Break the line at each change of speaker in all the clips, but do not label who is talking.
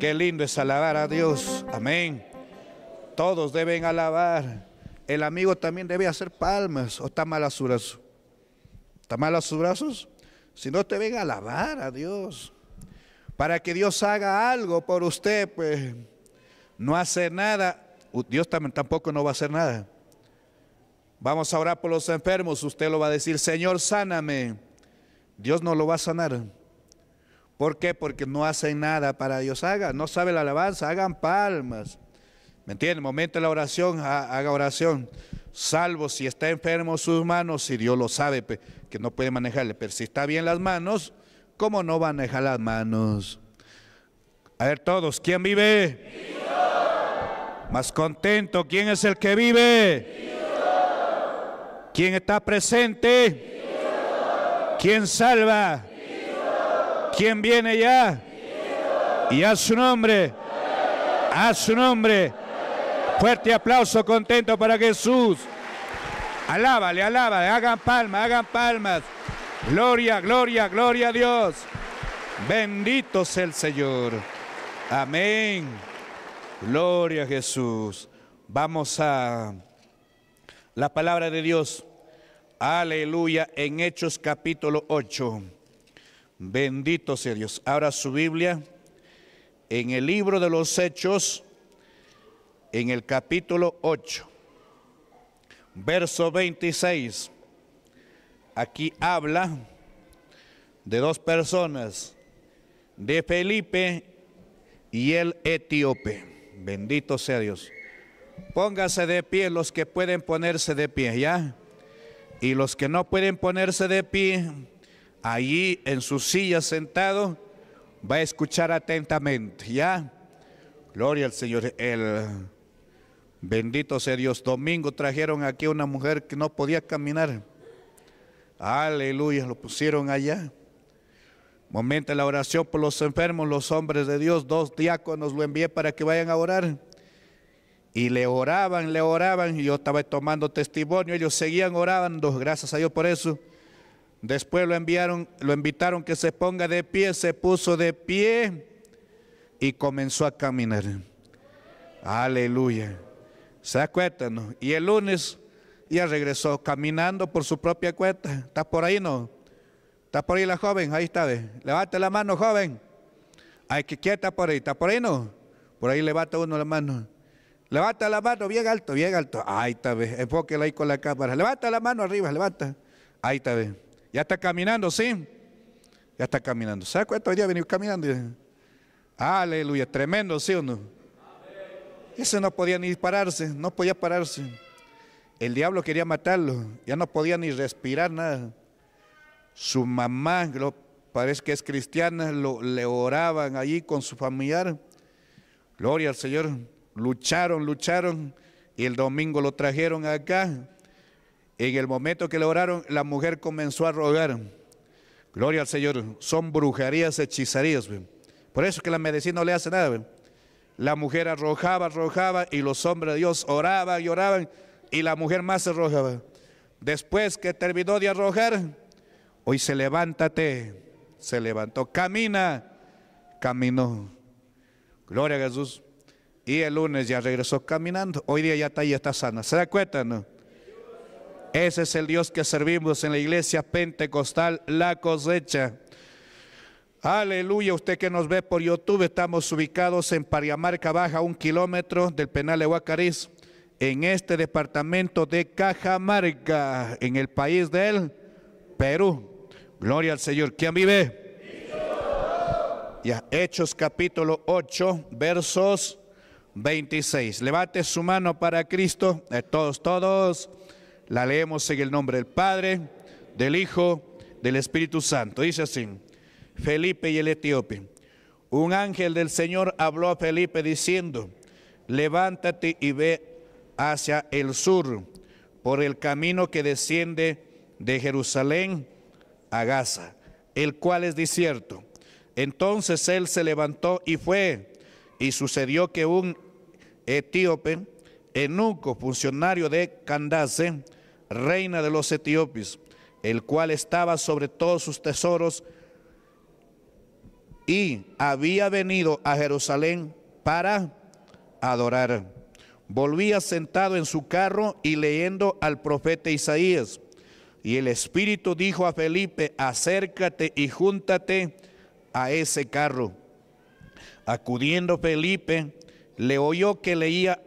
Qué lindo es alabar a Dios. Amén. Todos deben alabar. El amigo también debe hacer palmas. ¿O está mal a su brazo? ¿Está mal a sus brazos? Si no, te ven a alabar a Dios. Para que Dios haga algo por usted, pues no hace nada. Dios tampoco no va a hacer nada. Vamos a orar por los enfermos. Usted lo va a decir, Señor, sáname. Dios no lo va a sanar. ¿Por qué? Porque no hacen nada para Dios. haga. no sabe la alabanza, hagan palmas. ¿Me entienden? Momento de la oración, haga oración. Salvo si está enfermo sus manos, si Dios lo sabe, que no puede manejarle. Pero si está bien las manos, ¿cómo no dejar las manos? A ver todos, ¿quién vive? Más contento, ¿quién es el que vive? ¿Quién está presente? ¿Quién salva? ¿Quién viene ya? Y a su nombre, a su nombre. Fuerte aplauso contento para Jesús. Alábale, alábale, hagan palmas, hagan palmas. Gloria, gloria, gloria a Dios. Bendito sea el Señor. Amén. Gloria a Jesús. Vamos a la palabra de Dios. Aleluya en Hechos capítulo 8. Bendito sea Dios. Abra su Biblia en el libro de los Hechos, en el capítulo 8, verso 26. Aquí habla de dos personas, de Felipe y el etíope. Bendito sea Dios. Póngase de pie los que pueden ponerse de pie, ¿ya? Y los que no pueden ponerse de pie, allí en su silla sentado, va a escuchar atentamente, ¿ya? Gloria al Señor. El bendito sea Dios. Domingo trajeron aquí una mujer que no podía caminar. Aleluya, lo pusieron allá. Momento de la oración por los enfermos, los hombres de Dios, dos diáconos lo envié para que vayan a orar. Y le oraban, le oraban, y yo estaba tomando testimonio, ellos seguían orando, gracias a Dios por eso. Después lo enviaron, lo invitaron que se ponga de pie, se puso de pie y comenzó a caminar. Aleluya. Se no, Y el lunes ya regresó caminando por su propia cuenta. ¿Está por ahí no? ¿Está por ahí la joven? Ahí está. ¿ve? Levante la mano, joven. Hay que quieta por ahí. ¿Está por ahí no? Por ahí levanta uno la mano. Levanta la mano bien alto, bien alto. Ahí está. ¿ve? Enfóquela ahí con la cámara. Levanta la mano arriba, levanta. Ahí está. ¿ve? Ya está caminando, sí. Ya está caminando. ¿Sabe cuánto todavía venido caminando? Aleluya, tremendo, ¿sí o no? Ese no podía ni pararse, no podía pararse. El diablo quería matarlo, ya no podía ni respirar nada. Su mamá, parece que es cristiana, lo, le oraban allí con su familiar. Gloria al Señor. Lucharon, lucharon y el domingo lo trajeron acá en el momento que le oraron, la mujer comenzó a rogar. Gloria al Señor. Son brujerías, hechizarías. Por eso que la medicina no le hace nada. La mujer arrojaba, arrojaba y los hombres de Dios oraban y oraban y la mujer más arrojaba. Después que terminó de arrojar, hoy se levántate, se levantó, camina, caminó. Gloria a Jesús. Y el lunes ya regresó caminando. Hoy día ya está, ya está sana. ¿Se da cuenta, no? Ese es el Dios que servimos en la iglesia pentecostal, la cosecha. Aleluya, usted que nos ve por YouTube, estamos ubicados en Pariamarca Baja, un kilómetro del penal de Huacariz, en este departamento de Cajamarca, en el país del Perú. Gloria al Señor. ¿Quién vive? Ya, Hechos capítulo 8, versos 26. Levante su mano para Cristo, eh, todos, todos. La leemos en el nombre del Padre, del Hijo, del Espíritu Santo. Dice así, Felipe y el etíope. Un ángel del Señor habló a Felipe diciendo, levántate y ve hacia el sur por el camino que desciende de Jerusalén a Gaza, el cual es desierto. Entonces él se levantó y fue, y sucedió que un etíope, enuco, funcionario de Candace, reina de los etíopes, el cual estaba sobre todos sus tesoros y había venido a Jerusalén para adorar. Volvía sentado en su carro y leyendo al profeta Isaías. Y el Espíritu dijo a Felipe, acércate y júntate a ese carro. Acudiendo Felipe, le oyó que leía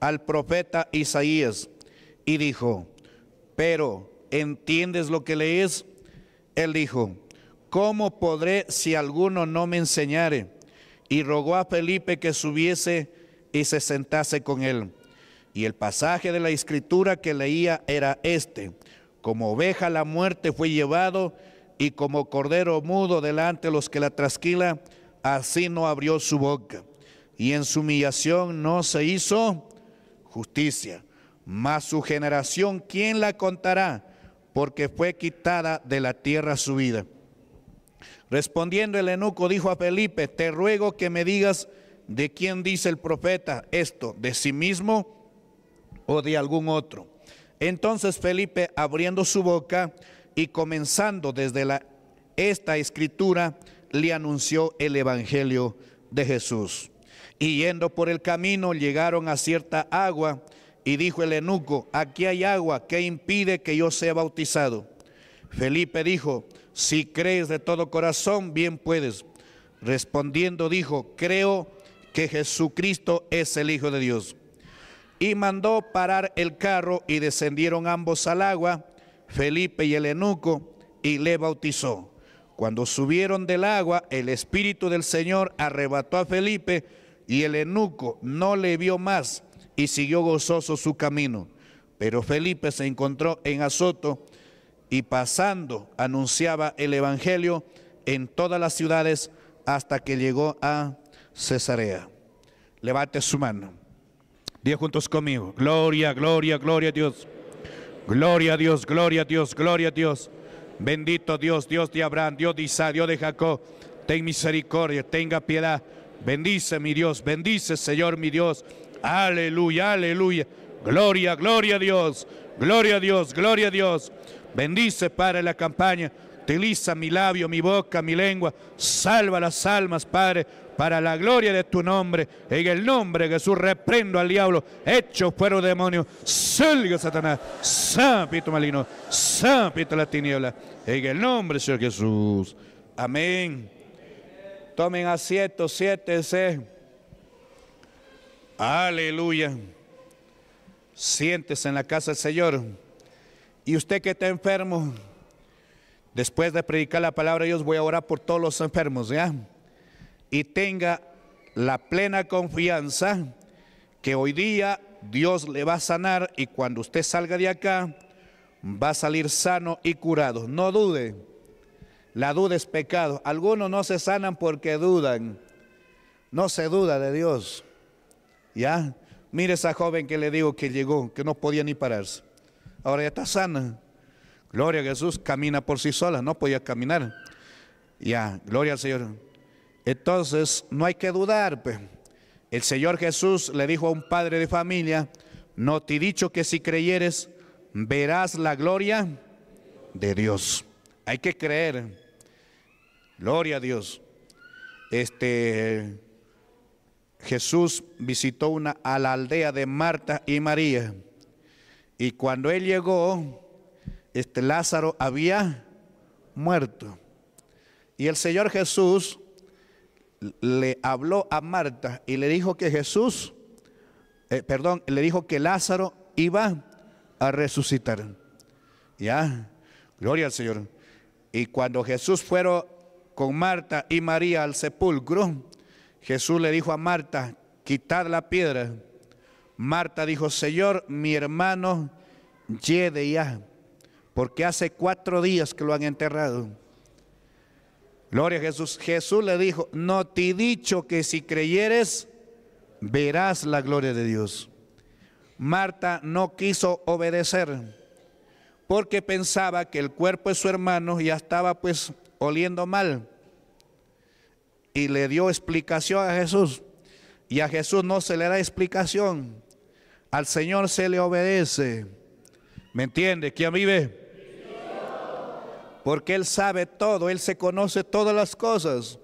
al profeta Isaías y dijo, pero ¿entiendes lo que lees? Él dijo, ¿cómo podré si alguno no me enseñare? Y rogó a Felipe que subiese y se sentase con él. Y el pasaje de la escritura que leía era este, como oveja la muerte fue llevado y como cordero mudo delante de los que la trasquila, así no abrió su boca. Y en su humillación no se hizo justicia mas su generación, ¿quién la contará? Porque fue quitada de la tierra su vida. Respondiendo el eunuco dijo a Felipe, te ruego que me digas de quién dice el profeta esto, de sí mismo o de algún otro. Entonces Felipe, abriendo su boca y comenzando desde la, esta escritura, le anunció el evangelio de Jesús. Y yendo por el camino llegaron a cierta agua, y dijo el eunuco, aquí hay agua, que impide que yo sea bautizado? Felipe dijo, si crees de todo corazón, bien puedes. Respondiendo dijo, creo que Jesucristo es el Hijo de Dios. Y mandó parar el carro y descendieron ambos al agua, Felipe y el eunuco, y le bautizó. Cuando subieron del agua, el Espíritu del Señor arrebató a Felipe y el eunuco no le vio más y siguió gozoso su camino. Pero Felipe se encontró en Azoto y pasando anunciaba el Evangelio en todas las ciudades hasta que llegó a Cesarea. Levante su mano. Dios juntos conmigo. Gloria, gloria, gloria a Dios. Gloria a Dios, gloria a Dios, gloria a Dios. Bendito Dios, Dios de Abraham, Dios de Isaac, Dios de Jacob. Ten misericordia, tenga piedad. Bendice mi Dios, bendice Señor mi Dios Aleluya, aleluya. Gloria, gloria a Dios. Gloria a Dios, gloria a Dios. Bendice, Padre, la campaña. Utiliza mi labio, mi boca, mi lengua. Salva las almas, Padre, para la gloria de tu nombre. En el nombre de Jesús reprendo al diablo. Hecho fuera demonio. Salga Satanás. Sápito maligno. Sápito la tiniebla. En el nombre, Señor Jesús. Amén. Tomen asiento, siete, seis. Aleluya. Siéntese en la casa del Señor. Y usted que está enfermo, después de predicar la palabra de Dios, voy a orar por todos los enfermos, ¿ya? Y tenga la plena confianza que hoy día Dios le va a sanar y cuando usted salga de acá, va a salir sano y curado. No dude, la duda es pecado. Algunos no se sanan porque dudan, no se duda de Dios. ¿Ya? Mire esa joven que le digo que llegó, que no podía ni pararse. Ahora ya está sana. Gloria a Jesús, camina por sí sola, no podía caminar. Ya, gloria al Señor. Entonces, no hay que dudar. Pues. El Señor Jesús le dijo a un padre de familia, no te he dicho que si creyeres, verás la gloria de Dios. Hay que creer. Gloria a Dios. Este Jesús visitó una, a la aldea de Marta y María. Y cuando él llegó, este Lázaro había muerto. Y el Señor Jesús le habló a Marta y le dijo que Jesús, eh, perdón, le dijo que Lázaro iba a resucitar. Ya, gloria al Señor. Y cuando Jesús fueron con Marta y María al sepulcro, Jesús le dijo a Marta, quitar la piedra. Marta dijo, Señor, mi hermano lleve ya, porque hace cuatro días que lo han enterrado. Gloria a Jesús. Jesús le dijo, no te he dicho que si creyeres, verás la gloria de Dios. Marta no quiso obedecer porque pensaba que el cuerpo de su hermano ya estaba pues oliendo mal y le dio explicación a Jesús. Y a Jesús no se le da explicación. Al Señor se le obedece. ¿Me entiende? ¿Quién vive? Porque Él sabe todo, Él se conoce todas las cosas.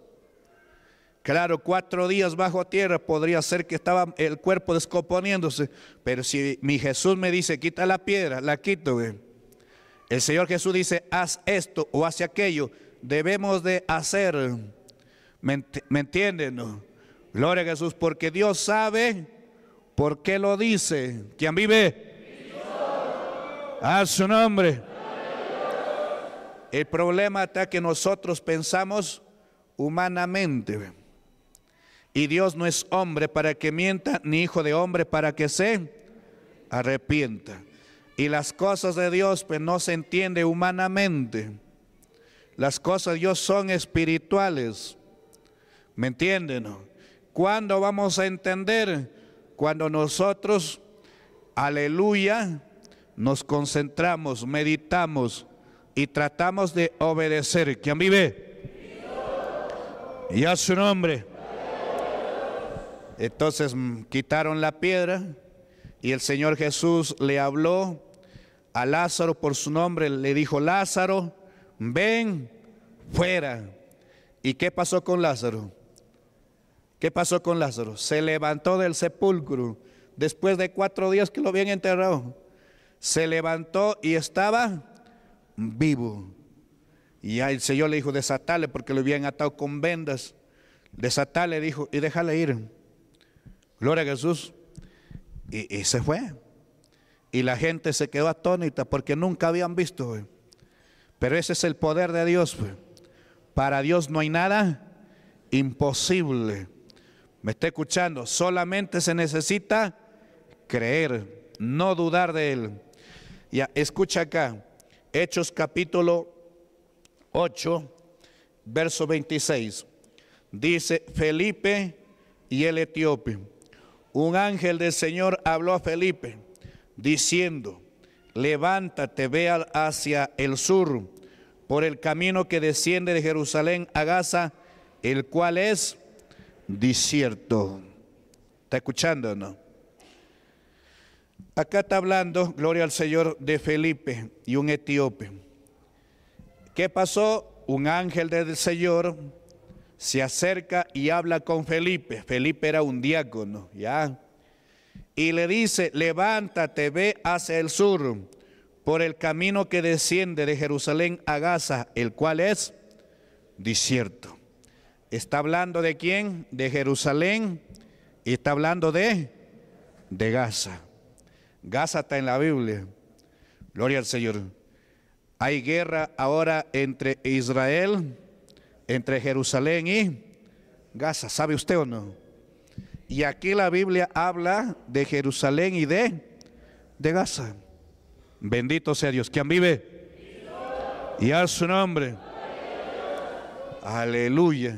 Claro, cuatro días bajo tierra podría ser que estaba el cuerpo descomponiéndose, pero si mi Jesús me dice, quita la piedra, la quito. El Señor Jesús dice, haz esto o haz aquello, debemos de hacer. ¿Me, entienden? Gloria a Jesús, porque Dios sabe por qué lo dice. ¿Quién vive? A su nombre. El problema está que nosotros pensamos humanamente. Y Dios no es hombre para que mienta, ni hijo de hombre para que se arrepienta. Y las cosas de Dios pues, no se entiende humanamente. Las cosas de Dios son espirituales. ¿Me entienden? ¿Cuándo vamos a entender? Cuando nosotros, aleluya, nos concentramos, meditamos y tratamos de obedecer. ¿Quién vive? Y a su nombre. Entonces mm, quitaron la piedra y el Señor Jesús le habló a Lázaro por su nombre. Le dijo, Lázaro, ven fuera. ¿Y qué pasó con Lázaro? ¿Qué pasó con Lázaro? Se levantó del sepulcro después de cuatro días que lo habían enterrado. Se levantó y estaba vivo. Y el Señor le dijo, desatale porque lo habían atado con vendas. Desatale, dijo, y déjale ir. Gloria a Jesús. Y, se fue. Y la gente se quedó atónita porque nunca habían visto. Pero ese es el poder de Dios. Para Dios no hay nada imposible. Me está escuchando, solamente se necesita creer, no dudar de Él. Ya, escucha acá, Hechos capítulo 8, verso 26. Dice Felipe y el etíope. Un ángel del Señor habló a Felipe diciendo, levántate, ve hacia el sur por el camino que desciende de Jerusalén a Gaza, el cual es Disierto, ¿Está escuchando o no? Acá está hablando, gloria al Señor, de Felipe y un etíope. ¿Qué pasó? Un ángel del Señor se acerca y habla con Felipe. Felipe era un diácono, ¿ya? Y le dice, levántate, ve hacia el sur, por el camino que desciende de Jerusalén a Gaza, el cual es disierto Está hablando de quién? De Jerusalén y está hablando de, de Gaza. Gaza está en la Biblia. Gloria al Señor. Hay guerra ahora entre Israel, entre Jerusalén y Gaza. ¿Sabe usted o no? Y aquí la Biblia habla de Jerusalén y de, de Gaza. Bendito sea Dios. ¿Quién vive? Y a su nombre. Aleluya.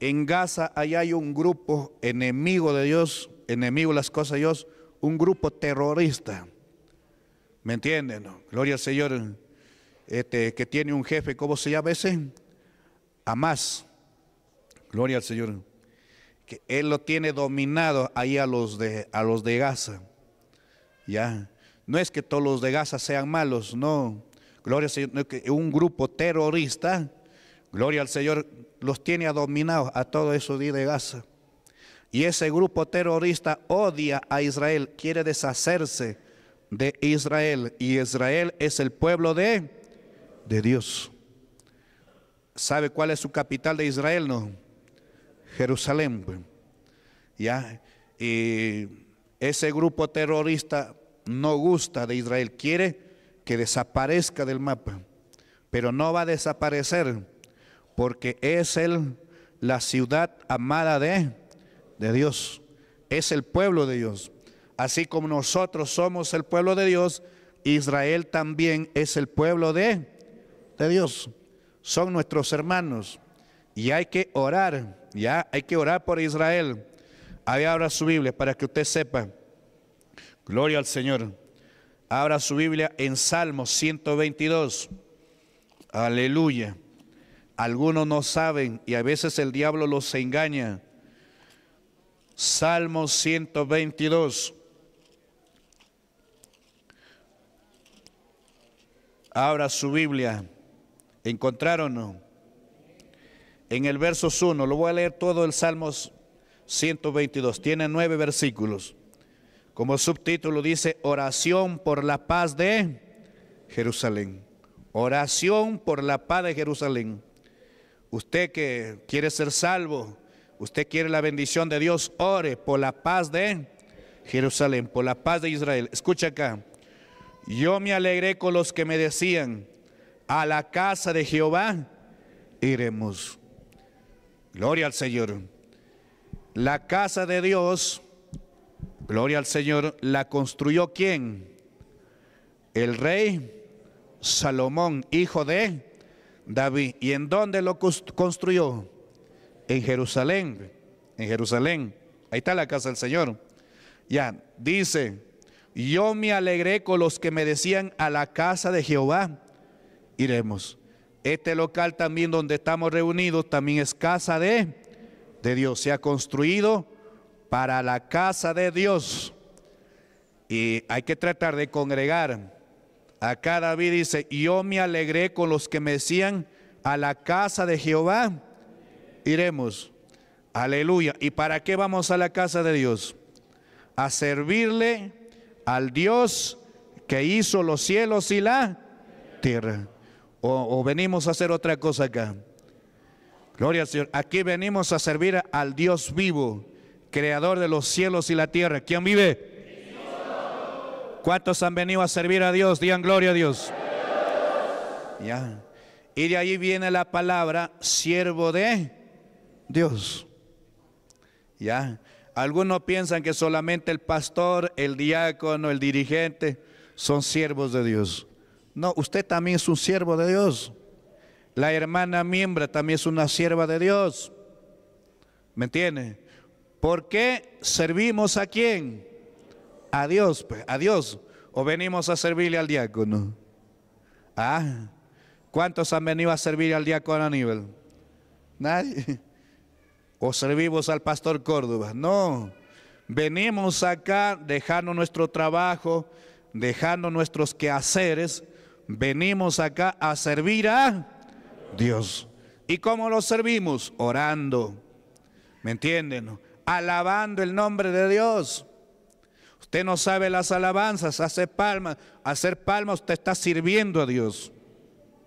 En Gaza allá hay un grupo enemigo de Dios, enemigo de las cosas de Dios, un grupo terrorista. ¿Me entienden? Gloria al Señor, este, que tiene un jefe, ¿cómo se llama ese? Hamas. Gloria al Señor. Que él lo tiene dominado ahí a los de, a los de Gaza. Ya. No es que todos los de Gaza sean malos, no. Gloria al Señor, un grupo terrorista Gloria al Señor, los tiene adominados a todo eso de Gaza. Y ese grupo terrorista odia a Israel, quiere deshacerse de Israel. Y Israel es el pueblo de, de Dios. ¿Sabe cuál es su capital de Israel? No. Jerusalén. Pues. ¿Ya? Y ese grupo terrorista no gusta de Israel, quiere que desaparezca del mapa, pero no va a desaparecer porque es la ciudad amada de, de Dios, es el pueblo de Dios. Así como nosotros somos el pueblo de Dios, Israel también es el pueblo de, de Dios. Son nuestros hermanos y hay que orar, ya hay que orar por Israel. Ahí abra su Biblia para que usted sepa. Gloria al Señor. Abra su Biblia en Salmo 122. Aleluya. Algunos no saben y a veces el diablo los engaña. Salmo 122. Abra su Biblia. ¿Encontraron? En el verso 1, lo voy a leer todo el Salmo 122. Tiene nueve versículos. Como subtítulo dice, oración por la paz de Jerusalén. Oración por la paz de Jerusalén. Usted que quiere ser salvo, usted quiere la bendición de Dios, ore por la paz de Jerusalén, por la paz de Israel. Escucha acá. Yo me alegré con los que me decían, a la casa de Jehová iremos. Gloria al Señor. La casa de Dios, gloria al Señor, la construyó quién? El rey Salomón, hijo de David. ¿Y en dónde lo construyó? En Jerusalén. En Jerusalén. Ahí está la casa del Señor. Ya, dice, yo me alegré con los que me decían a la casa de Jehová. Iremos. Este local también donde estamos reunidos también es casa de, de Dios. Se ha construido para la casa de Dios. Y hay que tratar de congregar Acá David dice, yo me alegré con los que me decían, a la casa de Jehová iremos. Aleluya. ¿Y para qué vamos a la casa de Dios? A servirle al Dios que hizo los cielos y la tierra. O, venimos a hacer otra cosa acá. Gloria al Señor. Aquí venimos a servir al Dios vivo, creador de los cielos y la tierra. ¿Quién vive? ¿Cuántos han venido a servir a Dios? Digan gloria a Dios. Ya. Y de ahí viene la palabra siervo de Dios. Ya. Algunos piensan que solamente el pastor, el diácono, el dirigente son siervos de Dios. No, usted también es un siervo de Dios. La hermana miembra también es una sierva de Dios. ¿Me entiende? ¿Por qué servimos a quién? adiós, Dios, pues, ¿O venimos a servirle al diácono? ¿Ah? ¿Cuántos han venido a servir al diácono Aníbal? ¿Nadie? ¿O servimos al pastor Córdoba? No. Venimos acá dejando nuestro trabajo, dejando nuestros quehaceres. Venimos acá a servir a Dios. ¿Y cómo lo servimos? Orando. ¿Me entienden? Alabando el nombre de Dios Usted no sabe las alabanzas, hace palmas. Hacer palmas, usted está sirviendo a Dios.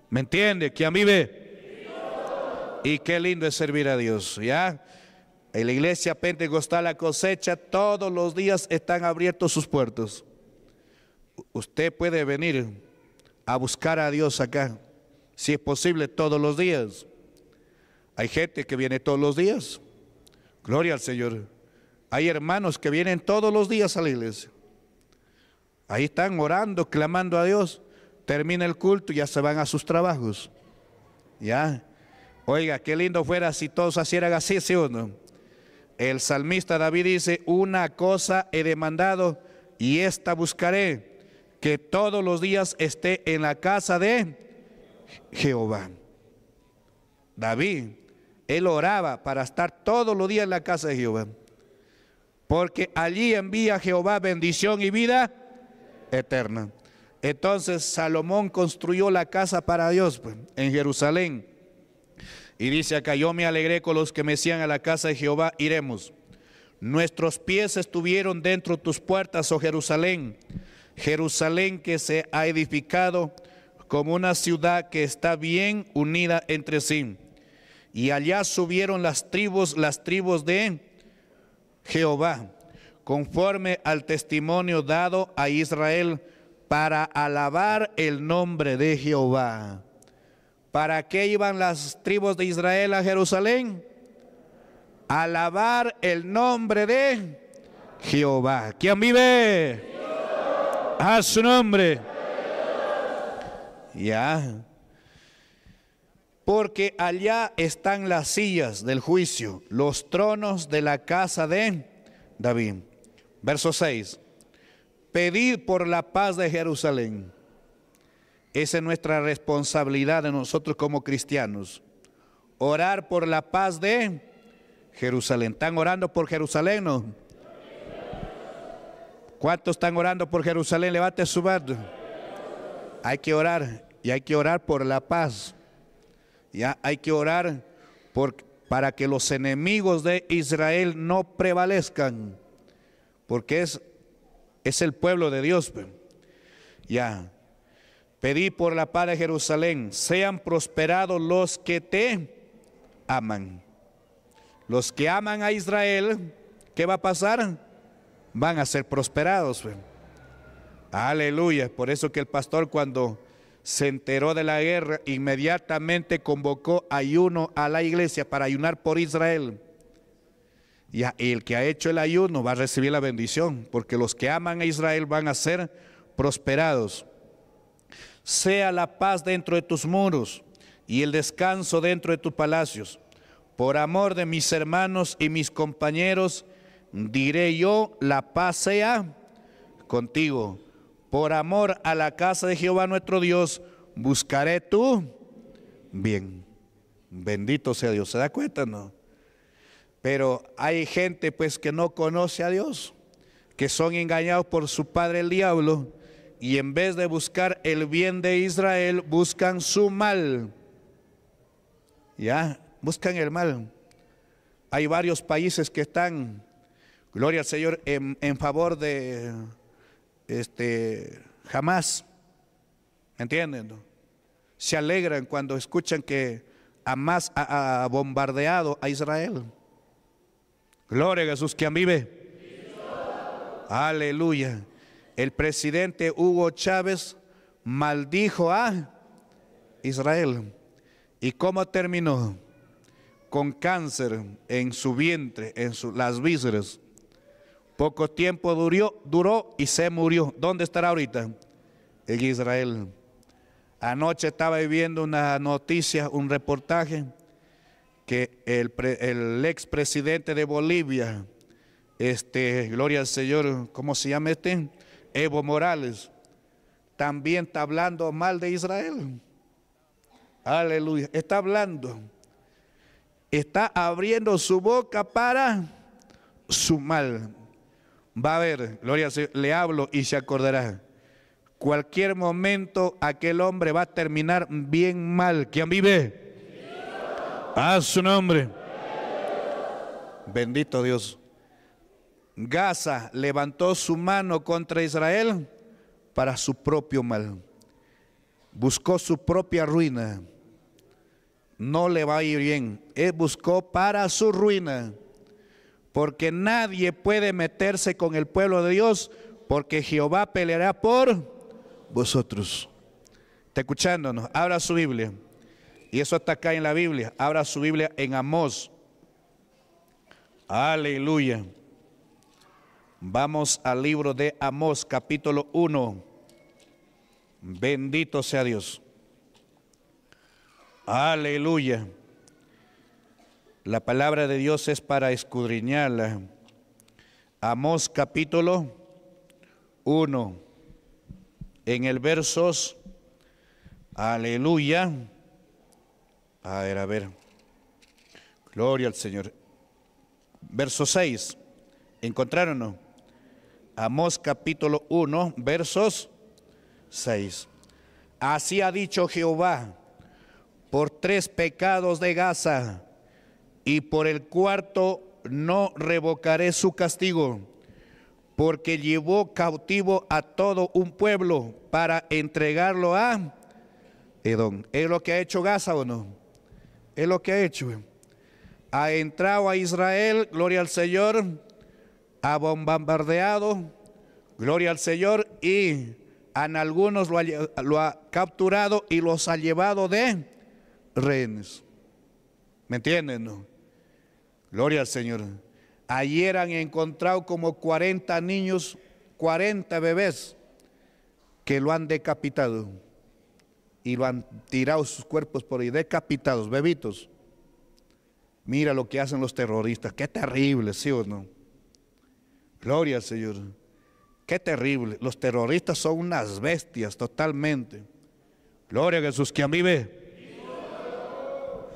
¿Me entiende? Que a mí ve. Y qué lindo es servir a Dios, ¿ya? En la iglesia pentecostal, la cosecha, todos los días están abiertos sus puertos. Usted puede venir a buscar a Dios acá, si es posible, todos los días. Hay gente que viene todos los días. Gloria al Señor. Hay hermanos que vienen todos los días a la iglesia. Ahí están orando, clamando a Dios. Termina el culto y ya se van a sus trabajos. Ya. Oiga, qué lindo fuera si todos hicieran así, ¿sí o no? El salmista David dice, una cosa he demandado y esta buscaré, que todos los días esté en la casa de Jehová. David, él oraba para estar todos los días en la casa de Jehová porque allí envía Jehová bendición y vida eterna. Entonces Salomón construyó la casa para Dios pues, en Jerusalén. Y dice acá, yo me alegré con los que me decían a la casa de Jehová, iremos. Nuestros pies estuvieron dentro tus puertas, oh Jerusalén. Jerusalén que se ha edificado como una ciudad que está bien unida entre sí. Y allá subieron las tribus, las tribus de Jehová, conforme al testimonio dado a Israel para alabar el nombre de Jehová. ¿Para qué iban las tribus de Israel a Jerusalén? Alabar el nombre de Jehová. ¿Quién vive? A su nombre. Ya porque allá están las sillas del juicio, los tronos de la casa de David. Verso 6. Pedir por la paz de Jerusalén. Esa es nuestra responsabilidad de nosotros como cristianos. Orar por la paz de Jerusalén. ¿Están orando por Jerusalén? No? ¿Cuántos están orando por Jerusalén? Levante su mano. Hay que orar y hay que orar por la paz. Ya hay que orar para que los enemigos de Israel no prevalezcan, porque es, es el pueblo de Dios. Ya. Pedí por la paz de Jerusalén, sean prosperados los que te aman. Los que aman a Israel, ¿qué va a pasar? Van a ser prosperados. Aleluya. Por eso que el pastor cuando se enteró de la guerra, inmediatamente convocó ayuno a la iglesia para ayunar por Israel. Y el que ha hecho el ayuno va a recibir la bendición, porque los que aman a Israel van a ser prosperados. Sea la paz dentro de tus muros y el descanso dentro de tus palacios. Por amor de mis hermanos y mis compañeros, diré yo, la paz sea contigo por amor a la casa de Jehová nuestro Dios, buscaré tú bien. Bendito sea Dios. ¿Se da cuenta? No. Pero hay gente pues que no conoce a Dios, que son engañados por su padre el diablo y en vez de buscar el bien de Israel, buscan su mal. Ya, buscan el mal. Hay varios países que están, gloria al Señor, en, en favor de este, jamás, ¿me entienden? Se alegran cuando escuchan que Hamas ha, bombardeado a Israel. Gloria a Jesús que vive Aleluya. El presidente Hugo Chávez maldijo a Israel. ¿Y cómo terminó? Con cáncer en su vientre, en las vísceras. Poco tiempo duró, y se murió. ¿Dónde estará ahorita? En Israel. Anoche estaba viendo una noticia, un reportaje, que el, el expresidente de Bolivia, este, gloria al Señor, ¿cómo se llama este? Evo Morales, también está hablando mal de Israel. Aleluya, está hablando. Está abriendo su boca para su mal va a ver, gloria, le hablo y se acordará. Cualquier momento aquel hombre va a terminar bien mal. ¿Quién vive? A su nombre. Bendito Dios. Gaza levantó su mano contra Israel para su propio mal. Buscó su propia ruina. No le va a ir bien. Él buscó para su ruina porque nadie puede meterse con el pueblo de Dios, porque Jehová peleará por vosotros. Está escuchándonos, abra su Biblia. Y eso está acá en la Biblia. Abra su Biblia en Amós. Aleluya. Vamos al libro de Amós, capítulo 1. Bendito sea Dios. Aleluya. La palabra de Dios es para escudriñarla. Amós capítulo 1, en el versos, aleluya. A ver, a ver. Gloria al Señor. Verso 6. ¿Encontraron? Amos Amós capítulo 1, versos 6. Así ha dicho Jehová, por tres pecados de Gaza y por el cuarto no revocaré su castigo, porque llevó cautivo a todo un pueblo para entregarlo a Edom. Es lo que ha hecho Gaza o no. Es lo que ha hecho. Ha entrado a Israel, gloria al Señor, ha bombardeado, gloria al Señor, y a algunos lo ha, capturado y los ha llevado de rehenes. ¿Me entienden? No? Gloria al Señor. Ayer han encontrado como 40 niños, 40 bebés que lo han decapitado y lo han tirado sus cuerpos por ahí, decapitados, bebitos. Mira lo que hacen los terroristas, qué terrible, ¿sí o no? Gloria al Señor, qué terrible. Los terroristas son unas bestias totalmente. Gloria a Jesús, que a mí ve.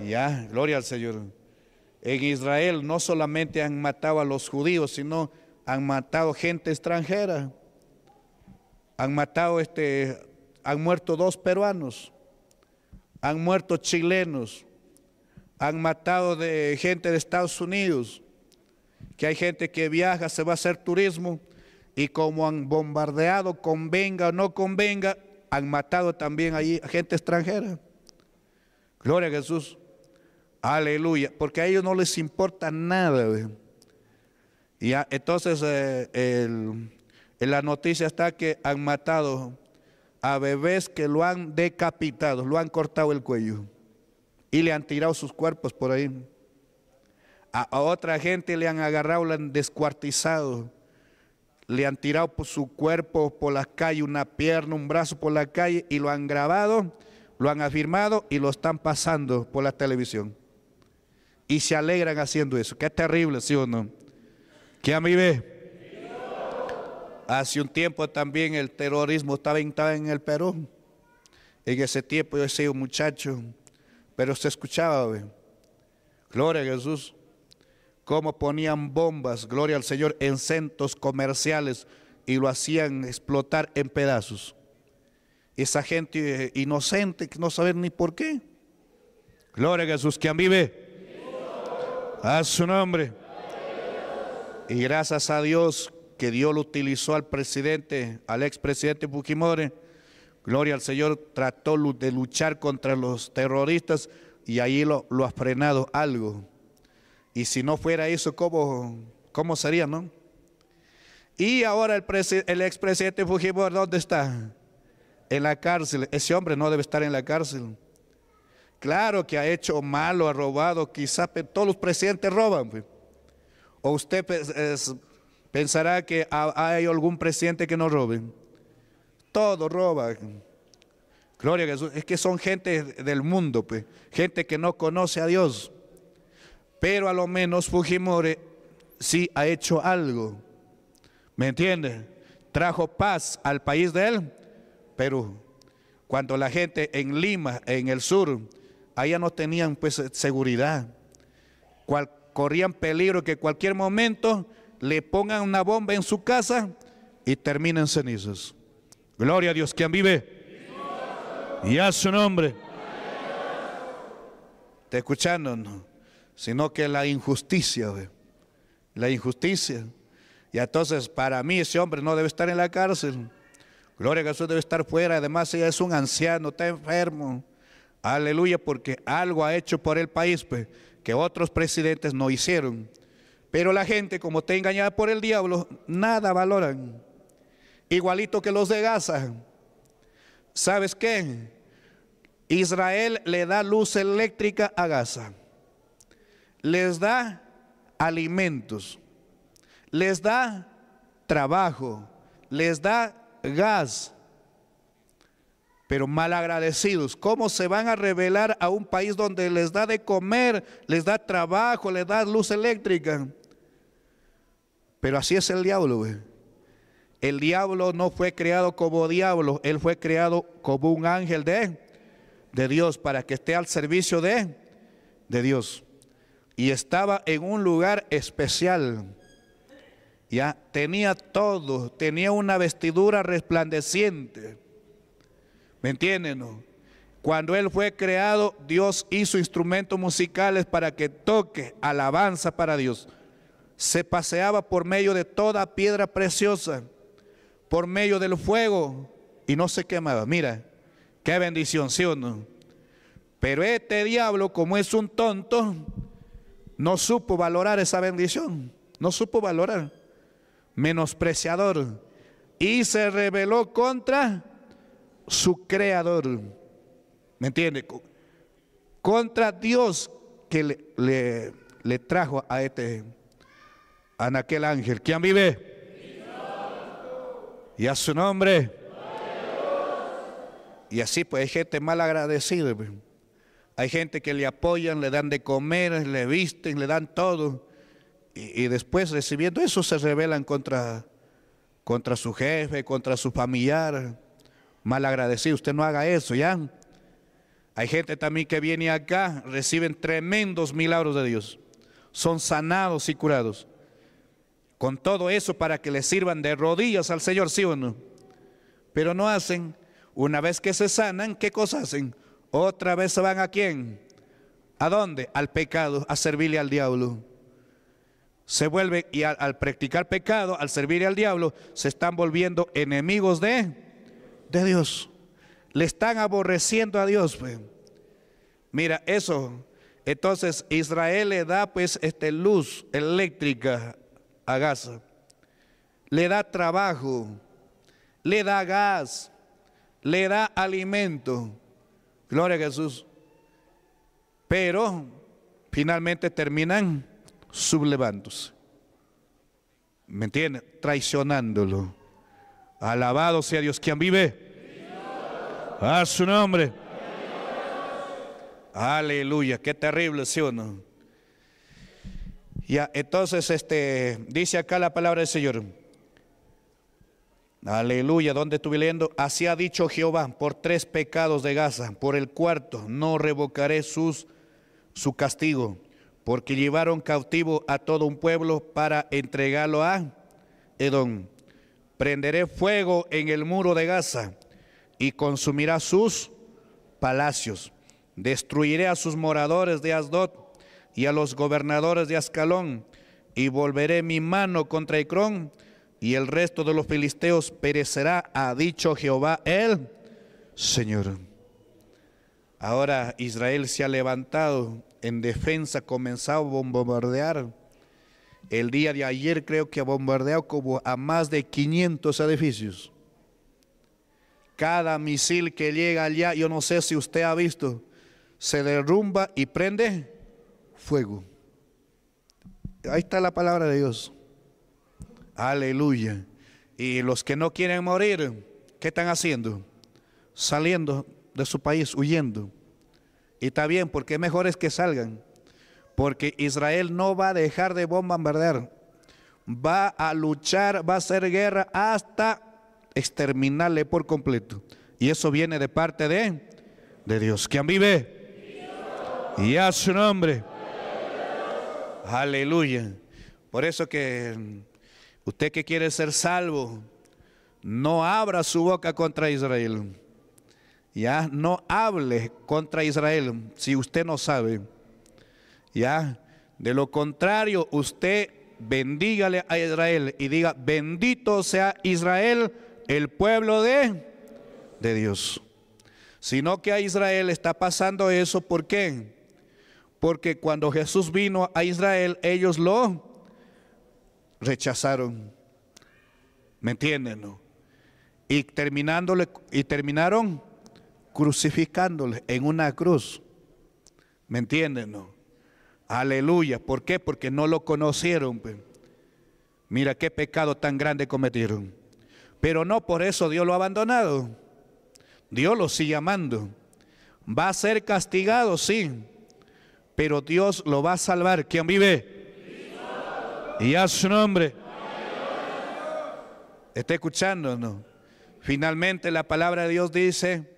Ya, gloria al Señor. En Israel no solamente han matado a los judíos, sino han matado gente extranjera. Han matado este, han muerto dos peruanos, han muerto chilenos, han matado de gente de Estados Unidos, que hay gente que viaja, se va a hacer turismo, y como han bombardeado, convenga o no convenga, han matado también allí gente extranjera. Gloria a Jesús. Aleluya, porque a ellos no les importa nada. Y entonces eh, la noticia está que han matado a bebés que lo han decapitado, lo han cortado el cuello y le han tirado sus cuerpos por ahí. A, otra gente le han agarrado, le han descuartizado, le han tirado por su cuerpo por la calle una pierna, un brazo por la calle y lo han grabado, lo han afirmado y lo están pasando por la televisión y se alegran haciendo eso. Qué terrible, ¿sí o no? ¿Qué a mí ve? Hace un tiempo también el terrorismo estaba en el Perú. En ese tiempo yo soy un muchacho, pero se escuchaba, ¿ve? Gloria a Jesús. Cómo ponían bombas, gloria al Señor, en centros comerciales y lo hacían explotar en pedazos. Esa gente eh, inocente que no sabe ni por qué. Gloria a Jesús, que a mí ve. A su nombre. Y gracias a Dios que Dios lo utilizó al presidente, al expresidente Fujimori. Gloria al Señor, trató de luchar contra los terroristas y ahí lo, ha frenado algo. Y si no fuera eso, ¿cómo, cómo sería, no? Y ahora el, el expresidente Fujimori, ¿dónde está? En la cárcel. Ese hombre no debe estar en la cárcel. Claro que ha hecho malo, ha robado, quizá todos los presidentes roban. Pues. O usted pensará que hay algún presidente que no robe. Todo roba. Gloria a Jesús. Es que son gente del mundo, gente que no conoce a Dios. Pero a lo menos Fujimori sí ha hecho algo. ¿Me entiende? Trajo paz al país de él, Pero Cuando la gente en Lima, en el sur, allá no tenían pues eh, seguridad. corrían peligro que cualquier momento le pongan una bomba en su casa y terminen cenizas. Gloria a Dios, quien vive. Y a su nombre. Te escuchando, no? sino que la injusticia, la injusticia. Y entonces para mí ese hombre no debe estar en la cárcel. Gloria a Jesús debe estar fuera. Además ella es un anciano, está enfermo. Aleluya, porque algo ha hecho por el país pues, que otros presidentes no hicieron. Pero la gente, como está engañada por el diablo, nada valoran. Igualito que los de Gaza. ¿Sabes qué? Israel le da luz eléctrica a Gaza. Les da alimentos. Les da trabajo. Les da gas pero malagradecidos, agradecidos. ¿Cómo se van a revelar a un país donde les da de comer, les da trabajo, les da luz eléctrica? Pero así es el diablo. El diablo no fue creado como diablo, él fue creado como un ángel de, de Dios para que esté al servicio de, de Dios. Y estaba en un lugar especial. Ya tenía todo, tenía una vestidura resplandeciente ¿Me entienden? No? Cuando Él fue creado, Dios hizo instrumentos musicales para que toque alabanza para Dios. Se paseaba por medio de toda piedra preciosa, por medio del fuego, y no se quemaba. Mira, qué bendición, ¿sí o no? Pero este diablo, como es un tonto, no supo valorar esa bendición, no supo valorar. Menospreciador. Y se rebeló contra su creador. ¿Me entiende? Contra Dios que le, le, trajo a este, a aquel ángel. ¿Quién vive? Y a su nombre. Y así pues hay gente mal agradecida. Pues. Hay gente que le apoyan, le dan de comer, le visten, le dan todo. Y, y después recibiendo eso se rebelan contra, contra su jefe, contra su familiar malagradecido, usted no haga eso, ¿ya? Hay gente también que viene acá, reciben tremendos milagros de Dios, son sanados y curados. Con todo eso para que le sirvan de rodillas al Señor, sí o no. Pero no hacen. Una vez que se sanan, ¿qué cosa hacen? Otra vez se van a quién? ¿A dónde? Al pecado, a servirle al diablo. Se vuelve y al, al practicar pecado, al servirle al diablo, se están volviendo enemigos de de Dios. Le están aborreciendo a Dios. Pues. Mira, eso. Entonces Israel le da pues este, luz eléctrica a Gaza. Le da trabajo, le da gas, le da alimento. Gloria a Jesús. Pero finalmente terminan sublevándose. ¿Me entiendes? Traicionándolo. Alabado sea Dios. quien vive? A su nombre. Aleluya. Qué terrible, ¿sí o no? Ya, entonces, este, dice acá la palabra del Señor. Aleluya, ¿dónde estuve leyendo? Así ha dicho Jehová, por tres pecados de Gaza, por el cuarto no revocaré sus, su castigo, porque llevaron cautivo a todo un pueblo para entregarlo a Edom. Prenderé fuego en el muro de Gaza y consumirá sus palacios. Destruiré a sus moradores de Asdod y a los gobernadores de Ascalón y volveré mi mano contra Ecrón y el resto de los filisteos perecerá, ha dicho Jehová el Señor. Ahora Israel se ha levantado en defensa, comenzado a bombardear el día de ayer creo que ha bombardeado como a más de 500 edificios. Cada misil que llega allá, yo no sé si usted ha visto, se derrumba y prende fuego. Ahí está la palabra de Dios. Aleluya. Y los que no quieren morir, ¿qué están haciendo? Saliendo de su país, huyendo. Y está bien, porque mejor es que salgan porque Israel no va a dejar de bombardear, va a luchar, va a hacer guerra hasta exterminarle por completo. Y eso viene de parte de, de Dios. ¿Quién vive? Y a su nombre. Aleluya. Por eso que usted que quiere ser salvo, no abra su boca contra Israel. Ya, no hable contra Israel si usted no sabe. ¿Ya? De lo contrario, usted bendígale a Israel y diga, bendito sea Israel, el pueblo de, de Dios. Sino que a Israel está pasando eso, ¿por qué? Porque cuando Jesús vino a Israel, ellos lo rechazaron. ¿Me entienden? Y, terminándole, y terminaron crucificándole en una cruz. ¿Me entienden? No? Aleluya. ¿Por qué? Porque no lo conocieron. Mira qué pecado tan grande cometieron. Pero no por eso Dios lo ha abandonado. Dios lo sigue amando. Va a ser castigado, sí. Pero Dios lo va a salvar. ¿Quién vive? Y a su nombre. ¿Está escuchándonos? Finalmente la palabra de Dios dice,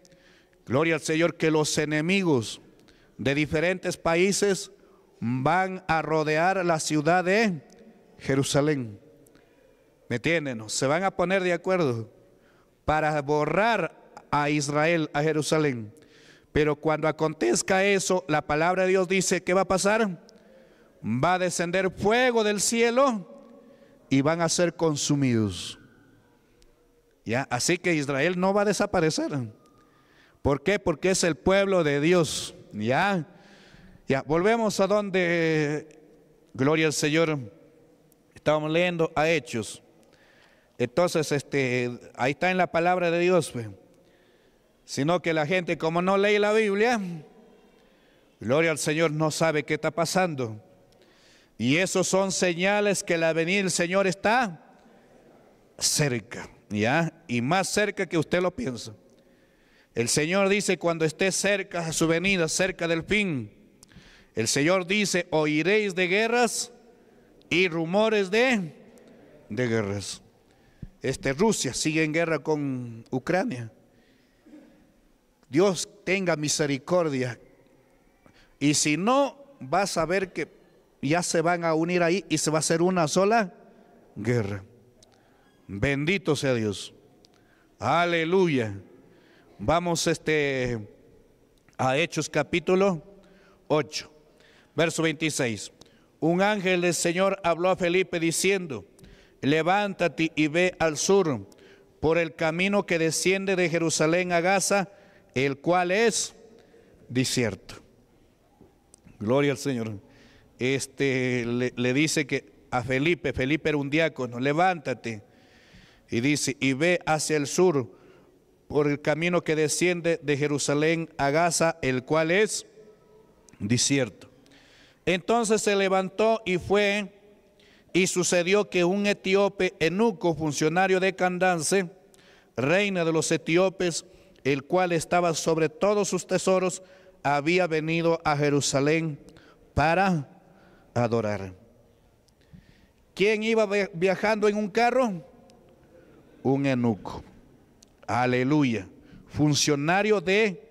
gloria al Señor, que los enemigos de diferentes países van a rodear la ciudad de Jerusalén. ¿Me entienden? Se van a poner de acuerdo para borrar a Israel, a Jerusalén. Pero cuando acontezca eso, la palabra de Dios dice, ¿qué va a pasar? Va a descender fuego del cielo y van a ser consumidos. ¿Ya? Así que Israel no va a desaparecer. ¿Por qué? Porque es el pueblo de Dios. ¿Ya? Ya, volvemos a donde, gloria al Señor, estábamos leyendo a Hechos. Entonces, este, ahí está en la palabra de Dios, pues. sino que la gente como no lee la Biblia, gloria al Señor, no sabe qué está pasando. Y esos son señales que la venida del Señor está cerca, ¿ya? Y más cerca que usted lo piensa. El Señor dice, cuando esté cerca a su venida, cerca del fin, el Señor dice, oiréis de guerras y rumores de, de guerras. Este, Rusia sigue en guerra con Ucrania. Dios tenga misericordia. Y si no, vas a ver que ya se van a unir ahí y se va a hacer una sola guerra. Bendito sea Dios. Aleluya. Vamos este a Hechos capítulo 8. Verso 26. Un ángel del Señor habló a Felipe diciendo, levántate y ve al sur por el camino que desciende de Jerusalén a Gaza, el cual es desierto. Gloria al Señor. Este le, dice que a Felipe, Felipe era un diácono, levántate. Y dice, y ve hacia el sur por el camino que desciende de Jerusalén a Gaza, el cual es desierto. Entonces se levantó y fue, y sucedió que un etíope enuco, funcionario de Candance, reina de los etíopes, el cual estaba sobre todos sus tesoros, había venido a Jerusalén para adorar. ¿Quién iba viajando en un carro? Un enuco. Aleluya. Funcionario de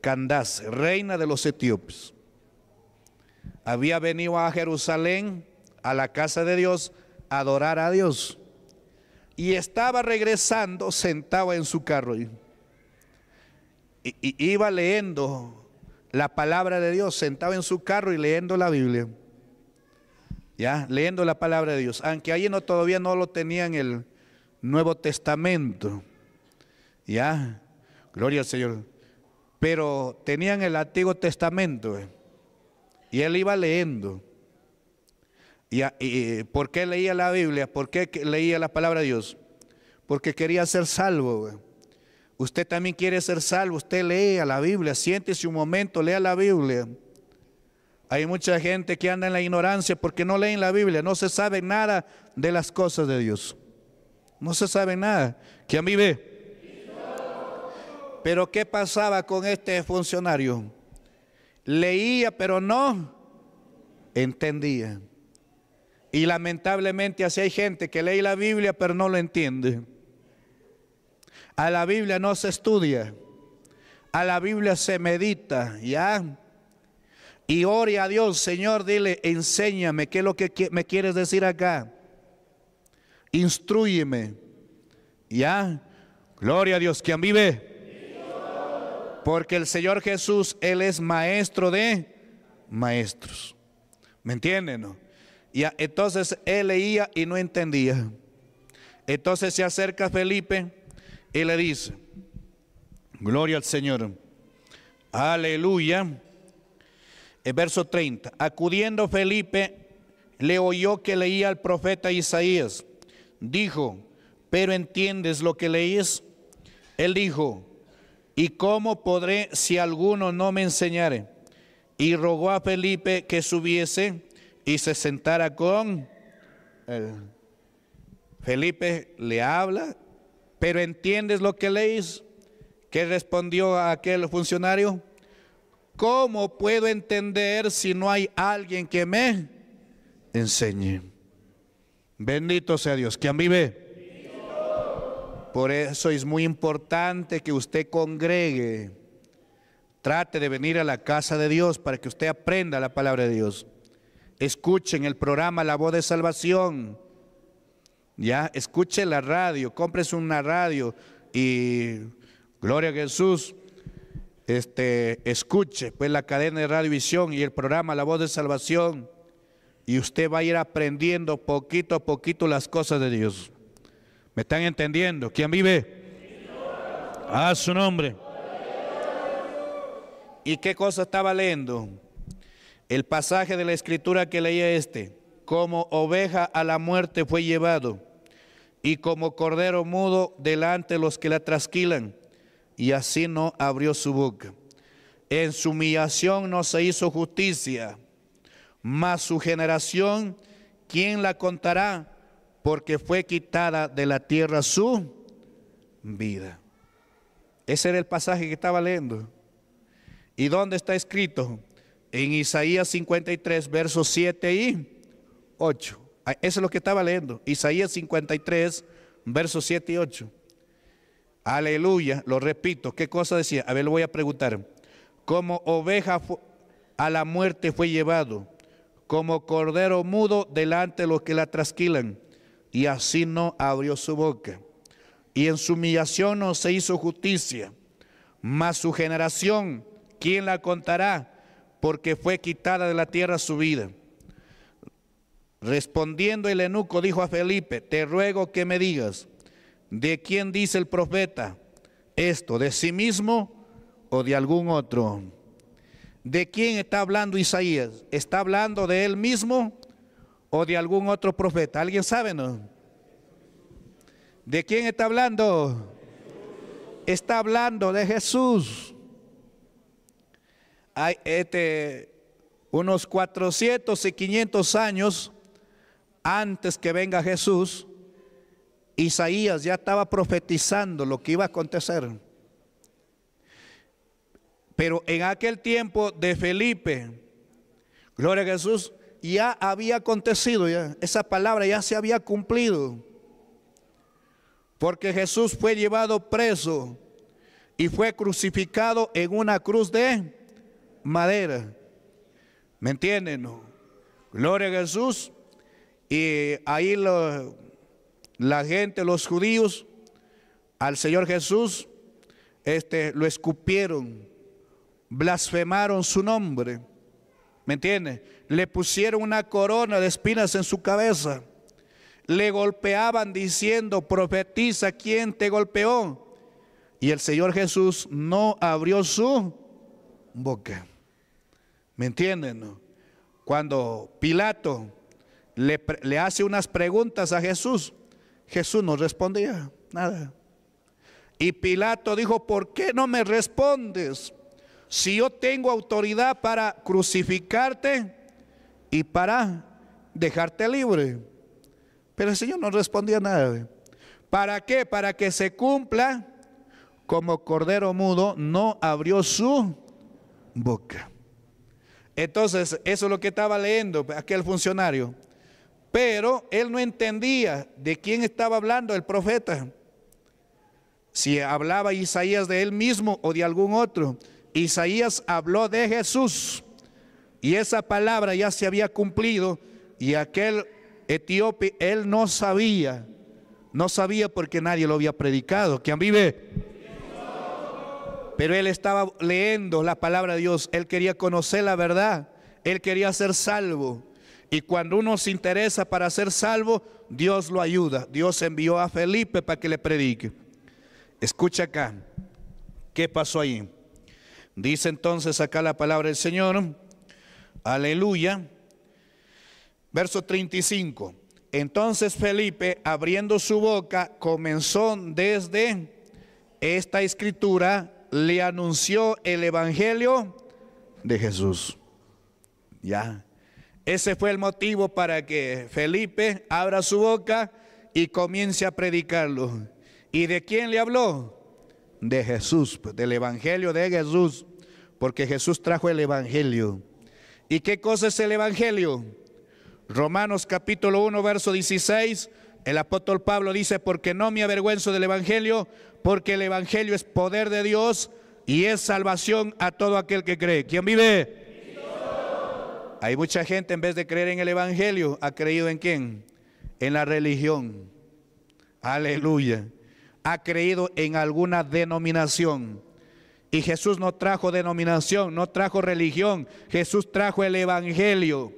Candace, reina de los etíopes había venido a Jerusalén, a la casa de Dios, a adorar a Dios. Y estaba regresando sentado en su carro. Y, iba leyendo la palabra de Dios, sentado en su carro y leyendo la Biblia. Ya, leyendo la palabra de Dios. Aunque allí no, todavía no lo tenían el Nuevo Testamento. Ya, gloria al Señor. Pero tenían el Antiguo Testamento. Eh, y él iba leyendo. Y, por qué leía la Biblia? ¿Por qué leía la palabra de Dios? Porque quería ser salvo. Usted también quiere ser salvo. Usted lea la Biblia. Siéntese un momento, lea la Biblia. Hay mucha gente que anda en la ignorancia porque no leen la Biblia, no se sabe nada de las cosas de Dios. No se sabe nada. ¿Quién ve? Pero ¿qué pasaba con este funcionario? leía pero no entendía. Y lamentablemente así hay gente que lee la Biblia pero no lo entiende. A la Biblia no se estudia, a la Biblia se medita, ¿ya? Y ore a Dios, Señor, dile, enséñame qué es lo que me quieres decir acá. Instruyeme, ¿ya? Gloria a Dios, quien vive porque el Señor Jesús, Él es maestro de maestros. ¿Me entienden? Y entonces él leía y no entendía. Entonces se acerca Felipe y le dice, gloria al Señor, aleluya. El verso 30, acudiendo Felipe, le oyó que leía al profeta Isaías. Dijo, pero ¿entiendes lo que leíes. Él dijo, ¿Y cómo podré si alguno no me enseñare? Y rogó a Felipe que subiese y se sentara con él. Felipe le habla, pero ¿entiendes lo que lees ¿Qué respondió aquel funcionario? ¿Cómo puedo entender si no hay alguien que me enseñe? Bendito sea Dios, que vive? Por eso es muy importante que usted congregue. Trate de venir a la casa de Dios para que usted aprenda la palabra de Dios. Escuchen el programa La Voz de Salvación. Ya, escuche la radio, cómprese una radio y gloria a Jesús. Este, escuche pues la cadena de Radiovisión y el programa La Voz de Salvación y usted va a ir aprendiendo poquito a poquito las cosas de Dios. ¿Me están entendiendo? ¿Quién vive? A ah, su nombre. ¿Y qué cosa estaba leyendo? El pasaje de la escritura que leía este. Como oveja a la muerte fue llevado, y como cordero mudo delante los que la trasquilan, y así no abrió su boca. En su humillación no se hizo justicia, mas su generación, ¿quién la contará? porque fue quitada de la tierra su vida. Ese era el pasaje que estaba leyendo. ¿Y dónde está escrito? En Isaías 53, versos 7 y 8. Ah, eso es lo que estaba leyendo. Isaías 53, versos 7 y 8. Aleluya, lo repito. ¿Qué cosa decía? A ver, lo voy a preguntar. Como oveja a la muerte fue llevado, como cordero mudo delante de los que la trasquilan y así no abrió su boca. Y en su humillación no se hizo justicia, mas su generación, ¿quién la contará? Porque fue quitada de la tierra su vida. Respondiendo el enuco, dijo a Felipe, te ruego que me digas, ¿de quién dice el profeta esto? ¿De sí mismo o de algún otro? ¿De quién está hablando Isaías? ¿Está hablando de él mismo o de algún otro profeta. ¿Alguien sabe? No? ¿De quién está hablando? Está hablando de Jesús. Hay este, unos 400 y 500 años antes que venga Jesús, Isaías ya estaba profetizando lo que iba a acontecer. Pero en aquel tiempo de Felipe, gloria a Jesús, ya había acontecido, ya, esa palabra ya se había cumplido. Porque Jesús fue llevado preso y fue crucificado en una cruz de madera. ¿Me entienden? Gloria a Jesús. Y ahí la gente, los judíos, al Señor Jesús, este, lo escupieron, blasfemaron su nombre. ¿Me entiende le pusieron una corona de espinas en su cabeza, le golpeaban diciendo, profetiza quién te golpeó. Y el Señor Jesús no abrió su boca. ¿Me entienden? Cuando Pilato le, le hace unas preguntas a Jesús, Jesús no respondía nada. Y Pilato dijo, ¿por qué no me respondes? Si yo tengo autoridad para crucificarte, y para dejarte libre. Pero el Señor no respondía nada. ¿Para qué? Para que se cumpla como cordero mudo, no abrió su boca. Entonces, eso es lo que estaba leyendo aquel funcionario. Pero él no entendía de quién estaba hablando el profeta. Si hablaba Isaías de él mismo o de algún otro. Isaías habló de Jesús. Y esa palabra ya se había cumplido y aquel etíope, él no sabía, no sabía porque nadie lo había predicado. ¿Quién vive? Pero él estaba leyendo la palabra de Dios, él quería conocer la verdad, él quería ser salvo. Y cuando uno se interesa para ser salvo, Dios lo ayuda. Dios envió a Felipe para que le predique. Escucha acá, ¿qué pasó ahí? Dice entonces acá la palabra del Señor. Aleluya. Verso 35. Entonces Felipe, abriendo su boca, comenzó desde esta escritura, le anunció el Evangelio de Jesús. Ya. Ese fue el motivo para que Felipe abra su boca y comience a predicarlo. ¿Y de quién le habló? De Jesús, pues, del Evangelio de Jesús, porque Jesús trajo el Evangelio. ¿Y qué cosa es el Evangelio? Romanos capítulo 1, verso 16, el apóstol Pablo dice, porque no me avergüenzo del Evangelio, porque el Evangelio es poder de Dios y es salvación a todo aquel que cree. ¿Quién vive? Hay mucha gente en vez de creer en el Evangelio, ha creído en quién? En la religión. Aleluya. Ha creído en alguna denominación. Y Jesús no trajo denominación, no trajo religión, Jesús trajo el Evangelio.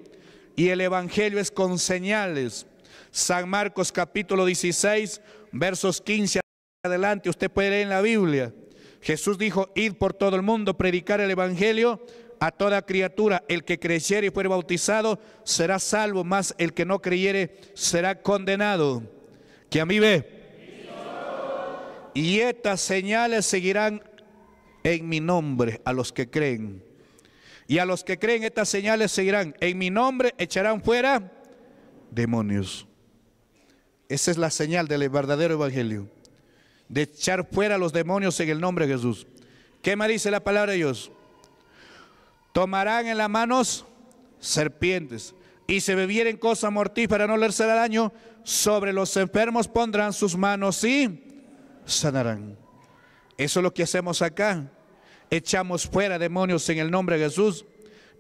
Y el Evangelio es con señales. San Marcos capítulo 16, versos 15 adelante, usted puede leer en la Biblia. Jesús dijo, id por todo el mundo, predicar el Evangelio a toda criatura. El que creyere y fuere bautizado será salvo, mas el que no creyere será condenado. Que a mí ve. Y estas señales seguirán en mi nombre a los que creen. Y a los que creen estas señales seguirán. En mi nombre echarán fuera demonios. Esa es la señal del verdadero evangelio. De echar fuera los demonios en el nombre de Jesús. ¿Qué más dice la palabra de Dios? Tomarán en las manos serpientes y se bebieren cosa mortífera no les hará daño. Sobre los enfermos pondrán sus manos y sanarán. Eso es lo que hacemos acá. Echamos fuera demonios en el nombre de Jesús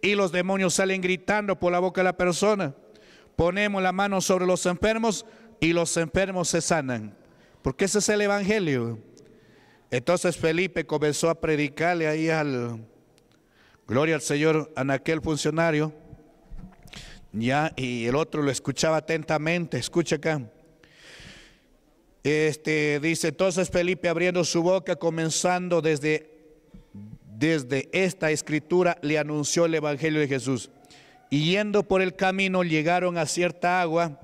y los demonios salen gritando por la boca de la persona. Ponemos la mano sobre los enfermos y los enfermos se sanan. Porque ese es el Evangelio. Entonces Felipe comenzó a predicarle ahí al, gloria al Señor, a aquel funcionario. Ya, y el otro lo escuchaba atentamente. Escucha acá. Este, dice entonces Felipe abriendo su boca, comenzando desde, desde esta escritura, le anunció el Evangelio de Jesús. Y yendo por el camino llegaron a cierta agua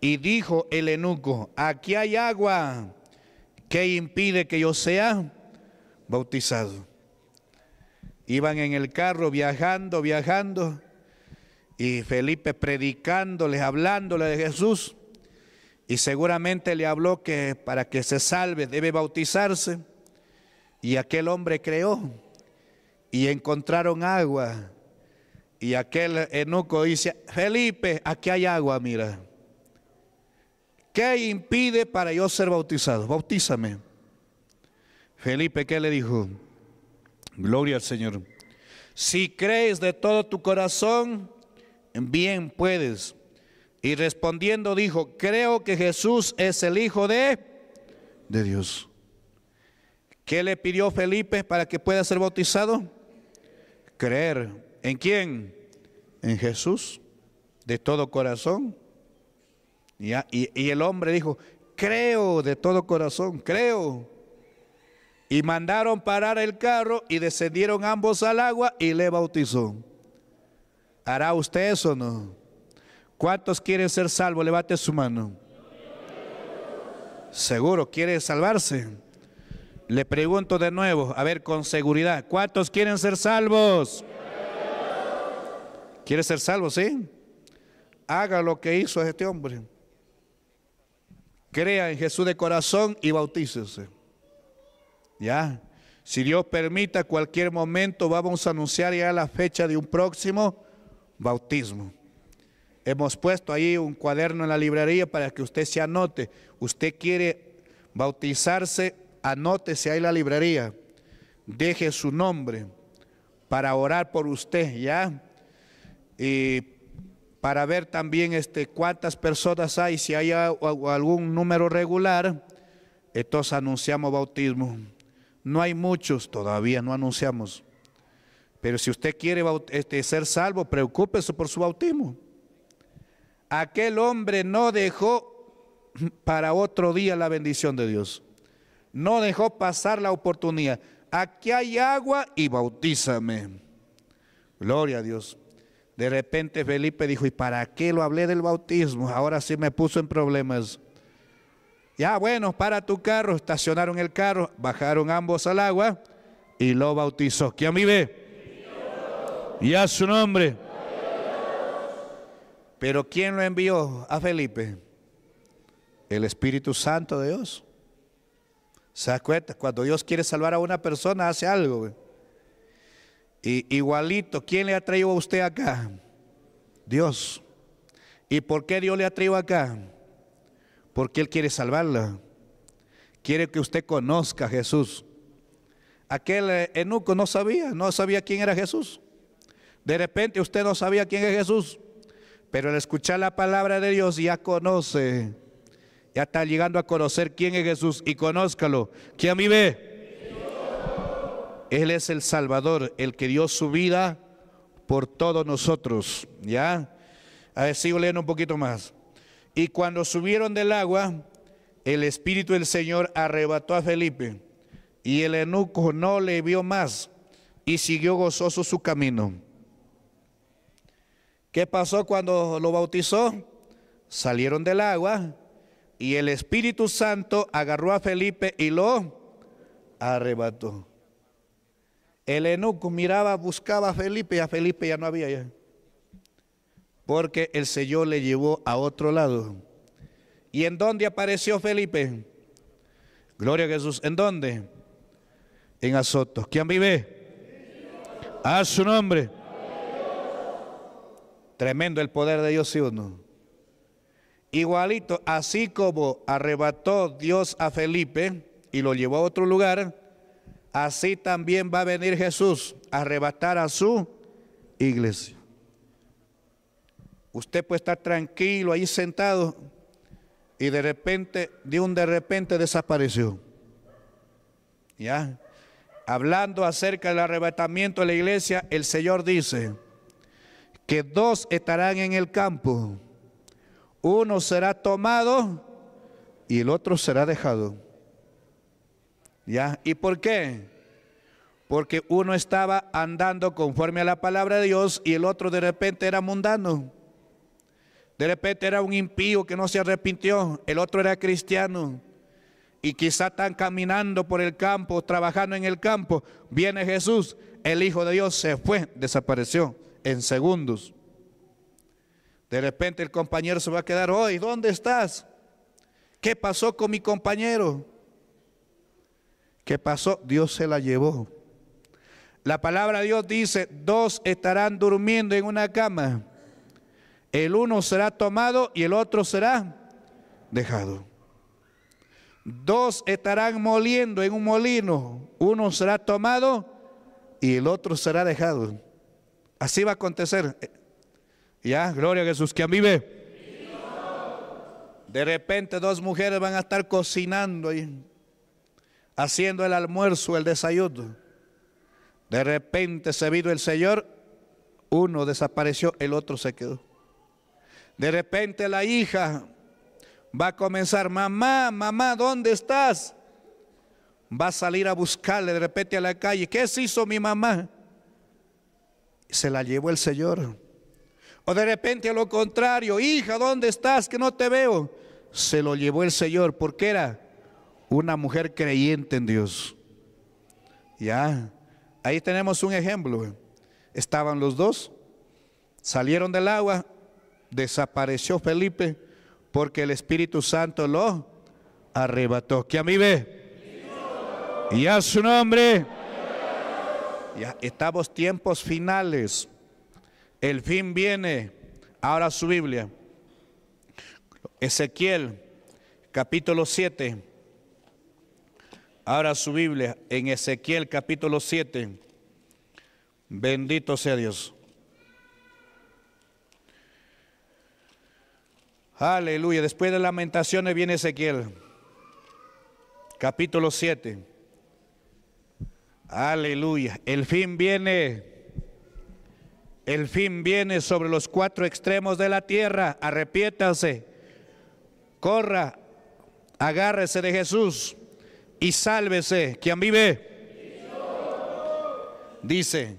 y dijo el enuco, aquí hay agua, que impide que yo sea bautizado? Iban en el carro viajando, viajando, y Felipe predicándoles, hablándole de Jesús y seguramente le habló que para que se salve debe bautizarse. Y aquel hombre creó y encontraron agua. Y aquel enuco dice, Felipe, aquí hay agua, mira. ¿Qué impide para yo ser bautizado? Bautízame. Felipe, ¿qué le dijo? Gloria al Señor. Si crees de todo tu corazón, bien puedes. Y respondiendo dijo, creo que Jesús es el Hijo de, de Dios. ¿Qué le pidió Felipe para que pueda ser bautizado? Creer. ¿En quién? En Jesús, de todo corazón. Y, y el hombre dijo, creo de todo corazón, creo. Y mandaron parar el carro y descendieron ambos al agua y le bautizó. ¿Hará usted eso o no? ¿Cuántos quieren ser salvos? Levante su mano. Seguro, quiere salvarse. Le pregunto de nuevo, a ver con seguridad, ¿cuántos quieren ser salvos? ¿Quiere ser salvo, sí? Haga lo que hizo este hombre. Crea en Jesús de corazón y bautícese. Ya. Si Dios permita, cualquier momento vamos a anunciar ya la fecha de un próximo bautismo. Hemos puesto ahí un cuaderno en la librería para que usted se anote. Usted quiere bautizarse, anótese ahí en la librería. Deje su nombre para orar por usted, ¿ya? Y para ver también este, cuántas personas hay, si hay algún número regular, entonces anunciamos bautismo. No hay muchos todavía, no anunciamos. Pero si usted quiere este, ser salvo, preocúpese por su bautismo aquel hombre no dejó para otro día la bendición de Dios. No dejó pasar la oportunidad. Aquí hay agua y bautízame. Gloria a Dios. De repente Felipe dijo, ¿y para qué lo hablé del bautismo? Ahora sí me puso en problemas. Ya bueno, para tu carro, estacionaron el carro, bajaron ambos al agua y lo bautizó. ¿Quién vive? Y a su nombre. Pero ¿quién lo envió a Felipe? El Espíritu Santo de Dios. ¿Se da cuenta? Cuando Dios quiere salvar a una persona, hace algo. Y, igualito, ¿quién le ha traído a usted acá? Dios. ¿Y por qué Dios le ha traído acá? Porque Él quiere salvarla. Quiere que usted conozca a Jesús. Aquel eh, enuco no sabía, no sabía quién era Jesús. De repente usted no sabía quién es Jesús. Pero al escuchar la palabra de Dios ya conoce, ya está llegando a conocer quién es Jesús y conózcalo. ¿Quién vive? Él es el Salvador, el que dio su vida por todos nosotros. ¿Ya? A ver, sigo leyendo un poquito más. Y cuando subieron del agua, el Espíritu del Señor arrebató a Felipe, y el eunuco no le vio más, y siguió gozoso su camino ¿Qué pasó cuando lo bautizó? Salieron del agua y el Espíritu Santo agarró a Felipe y lo arrebató. El eunuco miraba, buscaba a Felipe y a Felipe ya no había Porque el Señor le llevó a otro lado. ¿Y en dónde apareció Felipe? Gloria a Jesús. ¿En dónde? En Azotos. ¿Quién vive? A su nombre. Tremendo el poder de Dios, y uno. Igualito, así como arrebató Dios a Felipe y lo llevó a otro lugar, así también va a venir Jesús a arrebatar a su iglesia. Usted puede estar tranquilo ahí sentado y de repente, de un de repente desapareció. ¿Ya? Hablando acerca del arrebatamiento de la iglesia, el Señor dice, que dos estarán en el campo, uno será tomado y el otro será dejado. ¿Ya? ¿Y por qué? Porque uno estaba andando conforme a la palabra de Dios y el otro de repente era mundano. De repente era un impío que no se arrepintió, el otro era cristiano. Y quizá están caminando por el campo, trabajando en el campo. Viene Jesús, el Hijo de Dios se fue, desapareció en segundos. De repente el compañero se va a quedar, hoy, ¿dónde estás? ¿Qué pasó con mi compañero? ¿Qué pasó? Dios se la llevó. La palabra de Dios dice, dos estarán durmiendo en una cama. El uno será tomado y el otro será dejado. Dos estarán moliendo en un molino. Uno será tomado y el otro será dejado. Así va a acontecer. Eh, ya, gloria a Jesús, que a De repente dos mujeres van a estar cocinando y haciendo el almuerzo, el desayuno. De repente se vino el Señor, uno desapareció, el otro se quedó. De repente la hija va a comenzar, mamá, mamá, ¿dónde estás? Va a salir a buscarle de repente a la calle. ¿Qué se hizo mi mamá? se la llevó el Señor. O de repente a lo contrario, hija, ¿dónde estás que no te veo? Se lo llevó el Señor porque era una mujer creyente en Dios. Ya, ahí tenemos un ejemplo. Estaban los dos, salieron del agua, desapareció Felipe porque el Espíritu Santo lo arrebató. Que a mí ve. Y a su nombre. Ya estamos tiempos finales. El fin viene. Ahora su Biblia. Ezequiel, capítulo 7. Ahora su Biblia en Ezequiel, capítulo 7. Bendito sea Dios. Aleluya. Después de lamentaciones viene Ezequiel, capítulo 7. Aleluya. El fin viene. El fin viene sobre los cuatro extremos de la tierra. arrepiétase Corra. Agárrese de Jesús y sálvese. ¿Quién vive? Dice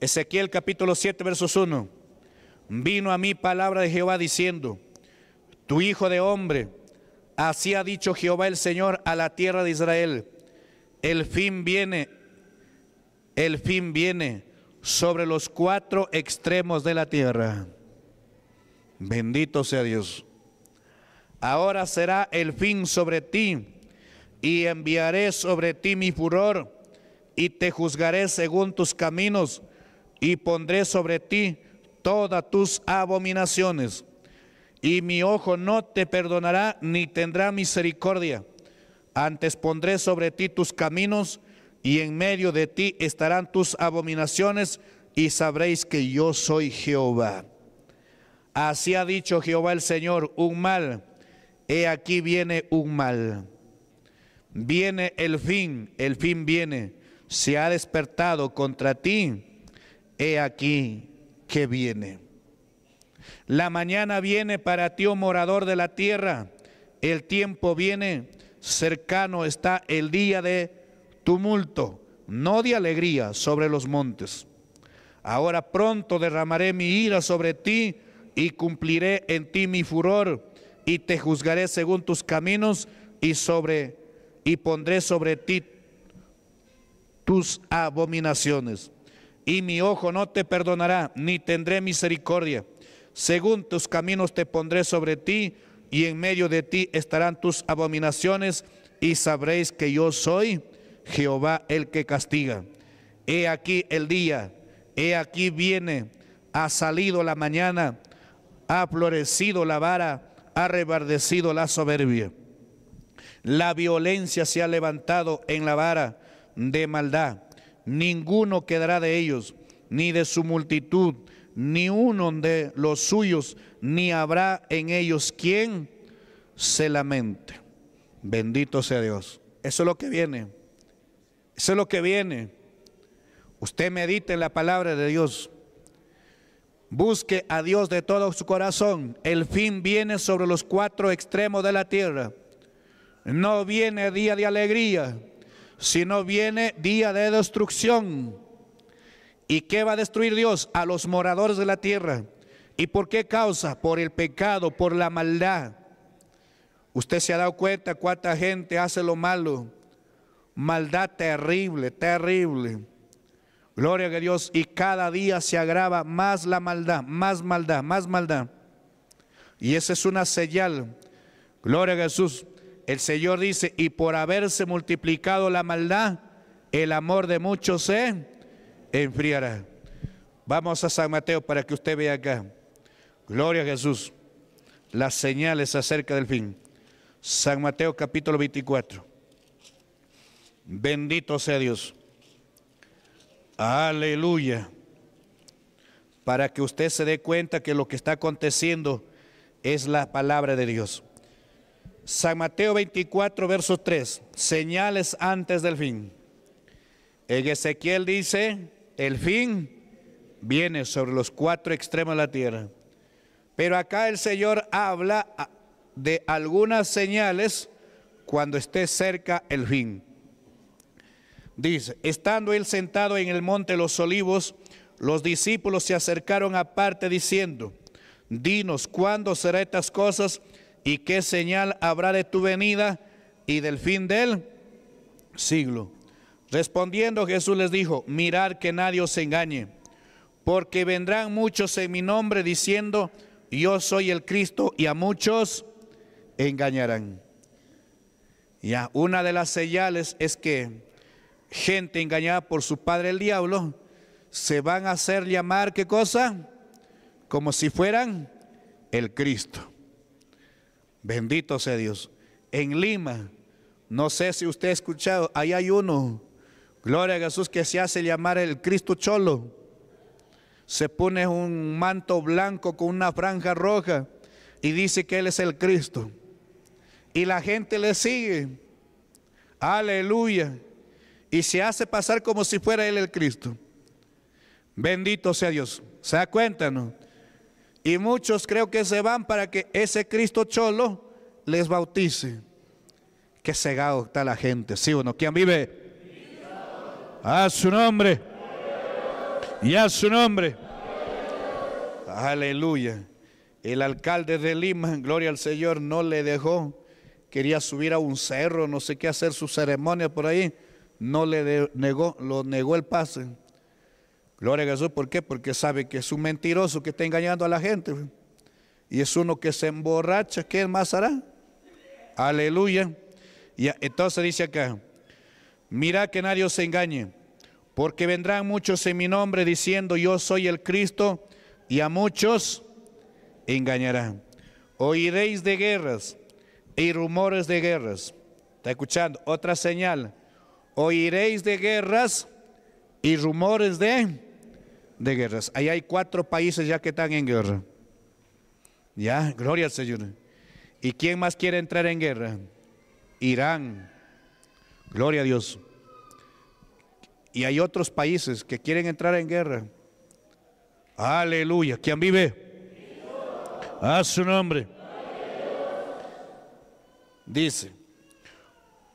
Ezequiel capítulo 7 versos 1. Vino a mí palabra de Jehová diciendo, tu hijo de hombre, así ha dicho Jehová el Señor a la tierra de Israel. El fin viene, el fin viene sobre los cuatro extremos de la tierra. Bendito sea Dios. Ahora será el fin sobre ti, y enviaré sobre ti mi furor, y te juzgaré según tus caminos, y pondré sobre ti todas tus abominaciones. Y mi ojo no te perdonará ni tendrá misericordia. Antes pondré sobre ti tus caminos y en medio de ti estarán tus abominaciones, y sabréis que yo soy Jehová. Así ha dicho Jehová el Señor, un mal, he aquí viene un mal. Viene el fin, el fin viene, se ha despertado contra ti, he aquí que viene. La mañana viene para ti, oh morador de la tierra, el tiempo viene, cercano está el día de tumulto, no de alegría, sobre los montes. Ahora pronto derramaré mi ira sobre ti y cumpliré en ti mi furor y te juzgaré según tus caminos y sobre y pondré sobre ti tus abominaciones. Y mi ojo no te perdonará, ni tendré misericordia. Según tus caminos te pondré sobre ti, y en medio de ti estarán tus abominaciones, y sabréis que yo soy Jehová el que castiga. He aquí el día, he aquí viene, ha salido la mañana, ha florecido la vara, ha rebardecido la soberbia. La violencia se ha levantado en la vara de maldad. Ninguno quedará de ellos, ni de su multitud, ni uno de los suyos, ni habrá en ellos quien se lamente. Bendito sea Dios. Eso es lo que viene. Eso es lo que viene. Usted medite en la palabra de Dios. Busque a Dios de todo su corazón. El fin viene sobre los cuatro extremos de la tierra. No viene día de alegría, sino viene día de destrucción. ¿Y qué va a destruir Dios? A los moradores de la tierra. ¿Y por qué causa? Por el pecado, por la maldad. Usted se ha dado cuenta cuánta gente hace lo malo maldad terrible, terrible. Gloria a Dios. Y cada día se agrava más la maldad, más maldad, más maldad. Y esa es una señal. Gloria a Jesús. El Señor dice, y por haberse multiplicado la maldad, el amor de muchos se enfriará. Vamos a San Mateo para que usted vea acá. Gloria a Jesús. Las señales acerca del fin. San Mateo capítulo 24. Bendito sea Dios. Aleluya. Para que usted se dé cuenta que lo que está aconteciendo es la palabra de Dios. San Mateo 24, verso 3. Señales antes del fin. En Ezequiel dice, el fin viene sobre los cuatro extremos de la tierra. Pero acá el Señor habla de algunas señales cuando esté cerca el fin. Dice, estando él sentado en el monte de los olivos, los discípulos se acercaron aparte diciendo, dinos cuándo serán estas cosas y qué señal habrá de tu venida y del fin del siglo. Respondiendo Jesús les dijo, mirad que nadie os engañe, porque vendrán muchos en mi nombre diciendo, yo soy el Cristo y a muchos engañarán. Ya, una de las señales es que gente engañada por su padre el diablo, se van a hacer llamar, ¿qué cosa? Como si fueran el Cristo. Bendito sea Dios. En Lima, no sé si usted ha escuchado, ahí hay uno, gloria a Jesús, que se hace llamar el Cristo Cholo. Se pone un manto blanco con una franja roja y dice que Él es el Cristo. Y la gente le sigue. Aleluya y se hace pasar como si fuera él el Cristo. Bendito sea Dios. ¿Se da cuenta, no? Y muchos creo que se van para que ese Cristo cholo les bautice. Qué cegado está la gente, ¿sí o no? ¿Quién vive? A su nombre. Y a su nombre. Aleluya. El alcalde de Lima, gloria al Señor, no le dejó. Quería subir a un cerro, no sé qué hacer su ceremonia por ahí no le negó, lo negó el pase. Gloria a Jesús, ¿por qué? Porque sabe que es un mentiroso que está engañando a la gente. Y es uno que se emborracha, ¿qué más hará? Aleluya. Y entonces dice acá, mira que nadie se engañe, porque vendrán muchos en mi nombre diciendo yo soy el Cristo, y a muchos engañarán. Oiréis de guerras y rumores de guerras. ¿Está escuchando? Otra señal oiréis de guerras y rumores de, de guerras. Ahí hay cuatro países ya que están en guerra. Ya, gloria al Señor. ¿Y quién más quiere entrar en guerra? Irán. Gloria a Dios. Y hay otros países que quieren entrar en guerra. Aleluya. ¿Quién vive? A su nombre. Dice,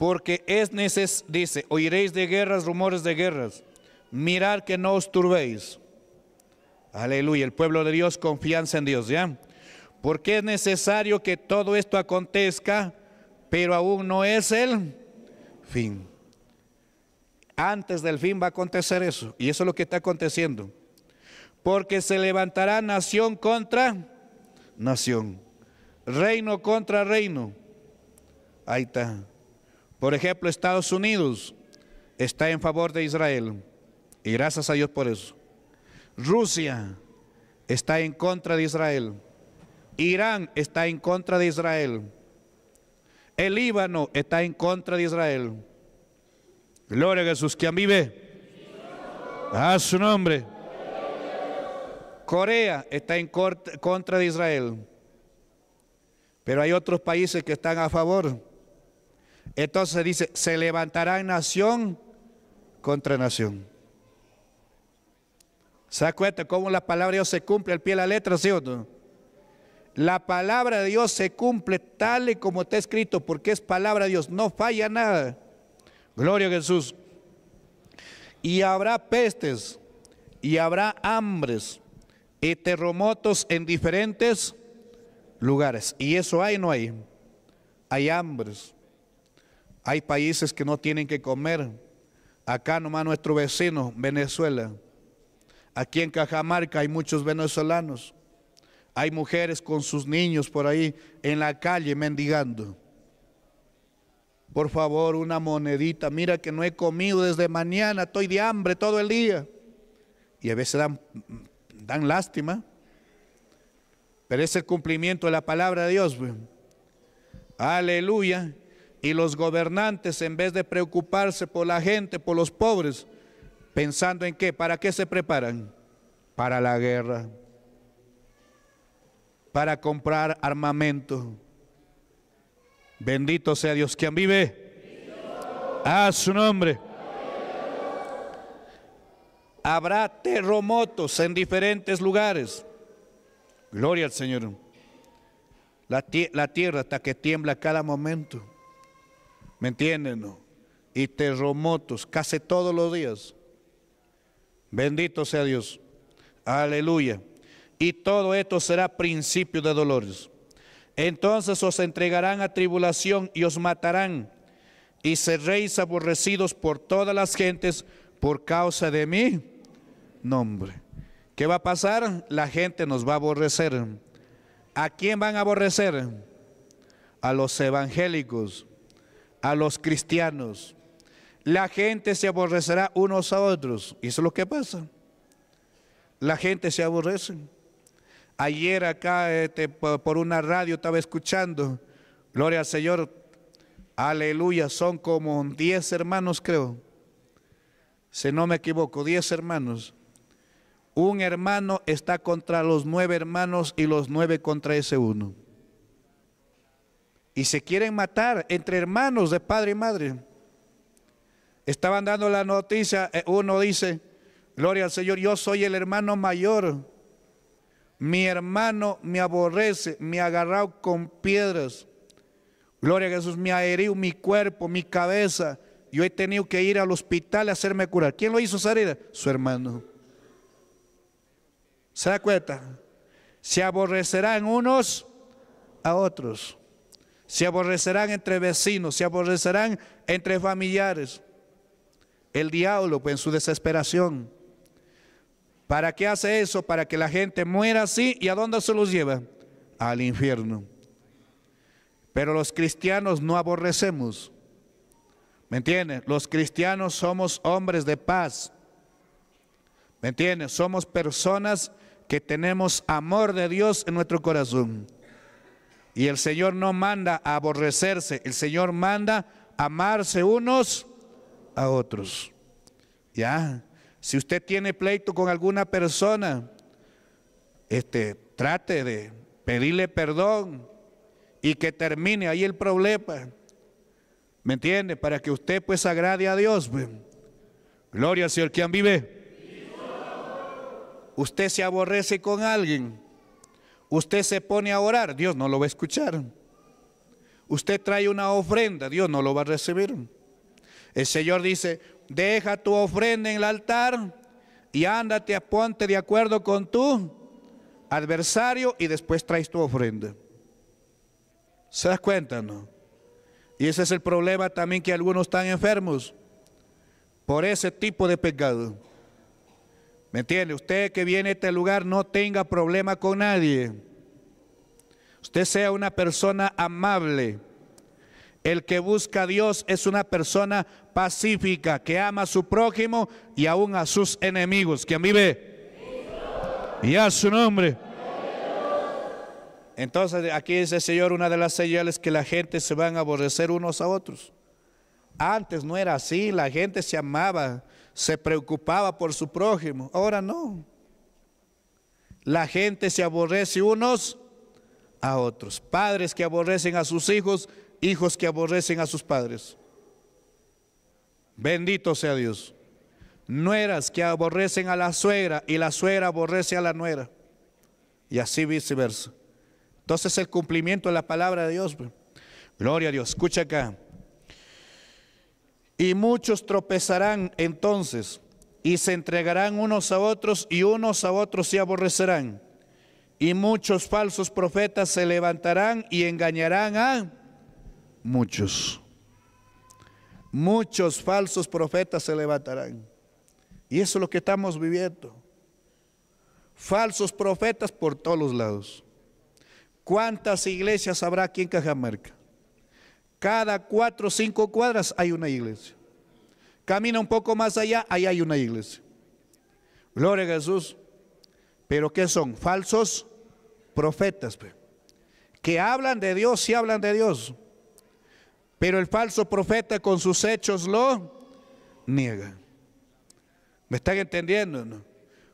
porque es necesario, dice, oiréis de guerras, rumores de guerras. Mirad que no os turbéis. Aleluya, el pueblo de Dios, confianza en Dios, ¿ya? Porque es necesario que todo esto acontezca, pero aún no es el fin. Antes del fin va a acontecer eso, y eso es lo que está aconteciendo. Porque se levantará nación contra nación, reino contra reino. Ahí está. Por ejemplo, Estados Unidos está en favor de Israel y gracias a Dios por eso. Rusia está en contra de Israel. Irán está en contra de Israel. El Líbano está en contra de Israel. Gloria a Jesús, quien vive. A su nombre. Corea está en contra de Israel. Pero hay otros países que están a favor. Entonces dice, se levantará nación contra nación. ¿Se da cuenta cómo la palabra de Dios se cumple al pie de la letra, sí La palabra de Dios se cumple tal y como está escrito, porque es palabra de Dios, no falla nada. Gloria a Jesús. Y habrá pestes, y habrá hambres, y terremotos en diferentes lugares. Y eso hay, no hay. Hay hambres, hay países que no tienen que comer. Acá nomás nuestro vecino, Venezuela. Aquí en Cajamarca hay muchos venezolanos. Hay mujeres con sus niños por ahí en la calle mendigando. Por favor, una monedita. Mira que no he comido desde mañana, estoy de hambre todo el día. Y a veces dan, dan lástima. Pero es el cumplimiento de la palabra de Dios. Pues. Aleluya. Y los gobernantes, en vez de preocuparse por la gente, por los pobres, pensando en qué, ¿para qué se preparan? Para la guerra, para comprar armamento. Bendito sea Dios. quien vive? A su nombre. Habrá terremotos en diferentes lugares. Gloria al Señor. La, la tierra hasta que tiembla cada momento. ¿Me entienden? Y terremotos casi todos los días. Bendito sea Dios. Aleluya. Y todo esto será principio de dolores. Entonces os entregarán a tribulación y os matarán. Y seréis aborrecidos por todas las gentes por causa de mí nombre. ¿Qué va a pasar? La gente nos va a aborrecer. ¿A quién van a aborrecer? A los evangélicos a los cristianos. La gente se aborrecerá unos a otros. Y eso es lo que pasa. La gente se aborrece. Ayer acá este, por una radio estaba escuchando, gloria al Señor, aleluya, son como 10 hermanos creo, si no me equivoco, 10 hermanos. Un hermano está contra los nueve hermanos y los nueve contra ese uno y se quieren matar entre hermanos de padre y madre. Estaban dando la noticia, eh, uno dice, gloria al Señor, yo soy el hermano mayor. Mi hermano me aborrece, me ha agarrado con piedras. Gloria a Jesús, me ha herido mi cuerpo, mi cabeza. Yo he tenido que ir al hospital a hacerme curar. ¿Quién lo hizo salir? Su hermano. ¿Se da cuenta? Se aborrecerán unos a otros se aborrecerán entre vecinos, se aborrecerán entre familiares. El diablo, pues, en su desesperación. ¿Para qué hace eso? Para que la gente muera así y a dónde se los lleva? Al infierno. Pero los cristianos no aborrecemos. ¿Me entiendes? Los cristianos somos hombres de paz. ¿Me entiendes? Somos personas que tenemos amor de Dios en nuestro corazón. Y el Señor no manda a aborrecerse, el Señor manda a amarse unos a otros. ¿Ya? Si usted tiene pleito con alguna persona, este, trate de pedirle perdón y que termine ahí el problema. ¿Me entiende? Para que usted pues agrade a Dios. Pues. Gloria al Señor, quien vive? Usted se aborrece con alguien. Usted se pone a orar, Dios no lo va a escuchar. Usted trae una ofrenda, Dios no lo va a recibir. El Señor dice, deja tu ofrenda en el altar y ándate, a ponte de acuerdo con tu adversario y después traes tu ofrenda. ¿Se das cuenta, no? Y ese es el problema también que algunos están enfermos por ese tipo de pecado. ¿Me entiende? Usted que viene a este lugar no tenga problema con nadie. Usted sea una persona amable. El que busca a Dios es una persona pacífica, que ama a su prójimo y aún a sus enemigos. ¿Quién vive? Y a su nombre. Entonces aquí dice el Señor una de las señales que la gente se van a aborrecer unos a otros. Antes no era así, la gente se amaba, se preocupaba por su prójimo. Ahora no. La gente se aborrece unos a otros. Padres que aborrecen a sus hijos, hijos que aborrecen a sus padres. Bendito sea Dios. Nueras que aborrecen a la suegra y la suegra aborrece a la nuera. Y así viceversa. Entonces el cumplimiento de la palabra de Dios. Pues. Gloria a Dios. Escucha acá. Y muchos tropezarán entonces y se entregarán unos a otros y unos a otros se aborrecerán. Y muchos falsos profetas se levantarán y engañarán a muchos. Muchos falsos profetas se levantarán. Y eso es lo que estamos viviendo. Falsos profetas por todos los lados. ¿Cuántas iglesias habrá aquí en Cajamarca? Cada cuatro o cinco cuadras hay una iglesia. Camina un poco más allá, ahí hay una iglesia. Gloria a Jesús. Pero ¿qué son? Falsos profetas. Que hablan de Dios, sí hablan de Dios. Pero el falso profeta con sus hechos lo niega. ¿Me están entendiendo?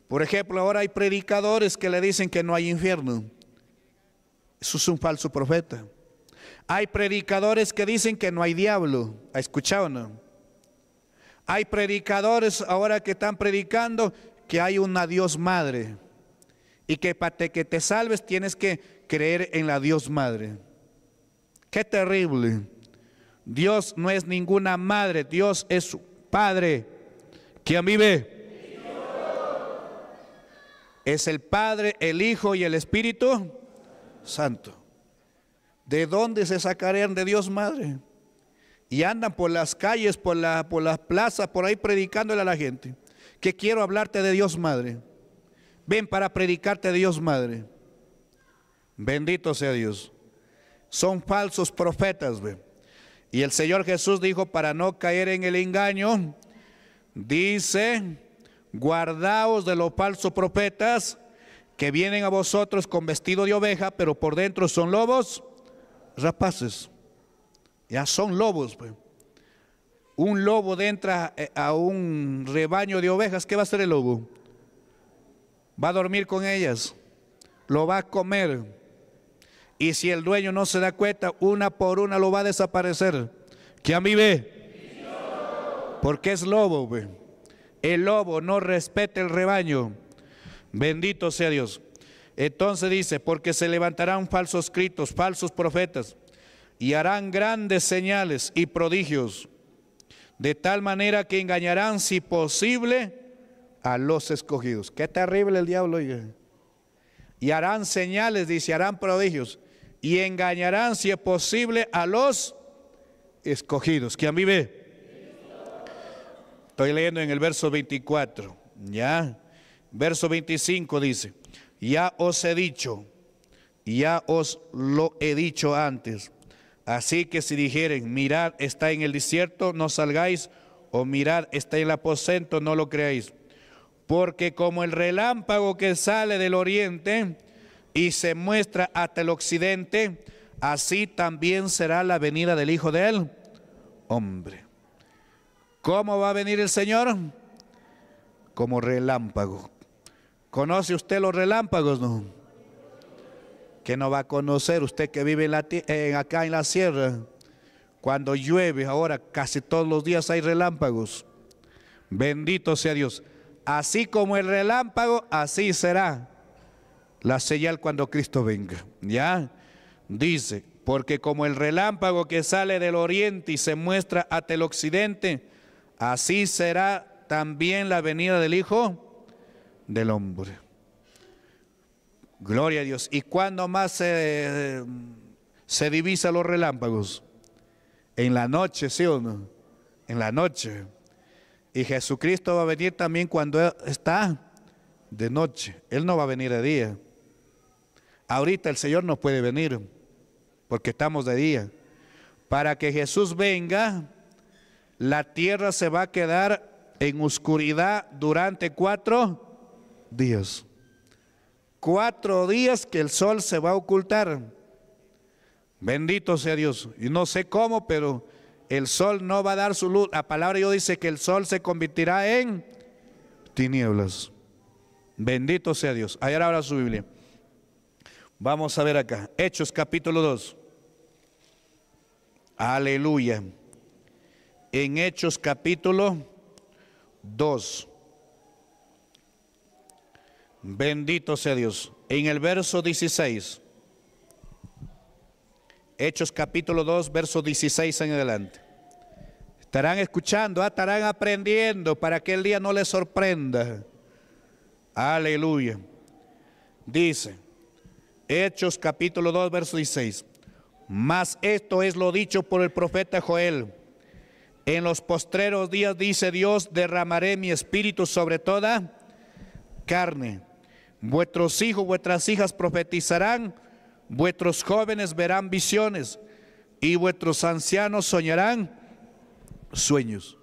Por ejemplo, ahora hay predicadores que le dicen que no hay infierno. Eso es un falso profeta. Hay predicadores que dicen que no hay diablo. ¿Ha escuchado no? Hay predicadores ahora que están predicando que hay una Dios Madre y que para que te salves tienes que creer en la Dios Madre. Qué terrible. Dios no es ninguna madre, Dios es su Padre. ¿Quién vive? Es el Padre, el Hijo y el Espíritu Santo. ¿De dónde se sacarían de Dios Madre? Y andan por las calles, por, la, por las plazas, por ahí predicándole a la gente. Que quiero hablarte de Dios Madre. Ven para predicarte de Dios Madre. Bendito sea Dios. Son falsos profetas, ve. Y el Señor Jesús dijo, para no caer en el engaño, dice, guardaos de los falsos profetas que vienen a vosotros con vestido de oveja, pero por dentro son lobos rapaces, ya son lobos. Pues. Un lobo entra eh, a un rebaño de ovejas, ¿qué va a hacer el lobo? Va a dormir con ellas, lo va a comer. Y si el dueño no se da cuenta, una por una lo va a desaparecer. ¿Quién vive? Porque es lobo. Pues. El lobo no respeta el rebaño. Bendito sea Dios. Entonces dice, porque se levantarán falsos escritos, falsos profetas, y harán grandes señales y prodigios, de tal manera que engañarán, si posible, a los escogidos. Qué terrible el diablo. Oye. Y harán señales, dice, harán prodigios, y engañarán, si es posible, a los escogidos. ¿Quién vive? Estoy leyendo en el verso 24, ¿ya? Verso 25 dice, ya os he dicho, ya os lo he dicho antes. Así que si dijeren, mirad está en el desierto, no salgáis, o mirad está en el aposento, no lo creáis. Porque como el relámpago que sale del oriente y se muestra hasta el occidente, así también será la venida del Hijo del Hombre. ¿Cómo va a venir el Señor? Como relámpago ¿Conoce usted los relámpagos? No. Que no va a conocer usted que vive acá en la sierra. Cuando llueve, ahora casi todos los días hay relámpagos. Bendito sea Dios. Así como el relámpago, así será la señal cuando Cristo venga. ¿Ya? Dice, porque como el relámpago que sale del oriente y se muestra hasta el occidente, así será también la venida del Hijo del hombre. Gloria a Dios. ¿Y cuando más se, divisa los relámpagos? En la noche, ¿sí o no? En la noche. Y Jesucristo va a venir también cuando está de noche. Él no va a venir de día. Ahorita el Señor no puede venir porque estamos de día. Para que Jesús venga, la tierra se va a quedar en oscuridad durante cuatro días. Cuatro días que el sol se va a ocultar. Bendito sea Dios. Y no sé cómo, pero el sol no va a dar su luz. La palabra yo dice que el sol se convertirá en tinieblas. Bendito sea Dios. Ayer ahora su Biblia. Vamos a ver acá. Hechos capítulo 2. Aleluya. En Hechos capítulo 2. Bendito sea Dios. En el verso 16. Hechos capítulo 2, verso 16 en adelante. Estarán escuchando, ah, estarán aprendiendo para que el día no les sorprenda. Aleluya. Dice, Hechos capítulo 2, verso 16. Mas esto es lo dicho por el profeta Joel. En los postreros días, dice Dios, derramaré mi espíritu sobre toda carne. Vuestros hijos, vuestras hijas profetizarán, vuestros jóvenes verán visiones y vuestros ancianos soñarán sueños.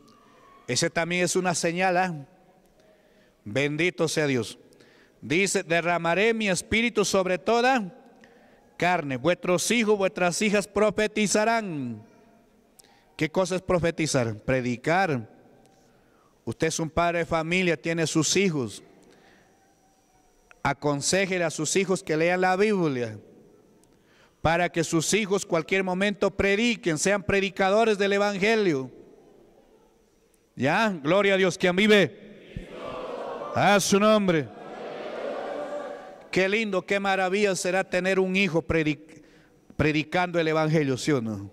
Ese también es una señal. ¿ah? Bendito sea Dios. Dice, derramaré mi espíritu sobre toda carne. Vuestros hijos, vuestras hijas profetizarán. ¿Qué cosa es profetizar? Predicar. Usted es un padre de familia, tiene sus hijos. Aconseje a sus hijos que lean la Biblia, para que sus hijos cualquier momento prediquen, sean predicadores del Evangelio. Ya, gloria a Dios, quien vive a su nombre. Qué lindo, qué maravilla será tener un hijo predicando el Evangelio, ¿sí o no?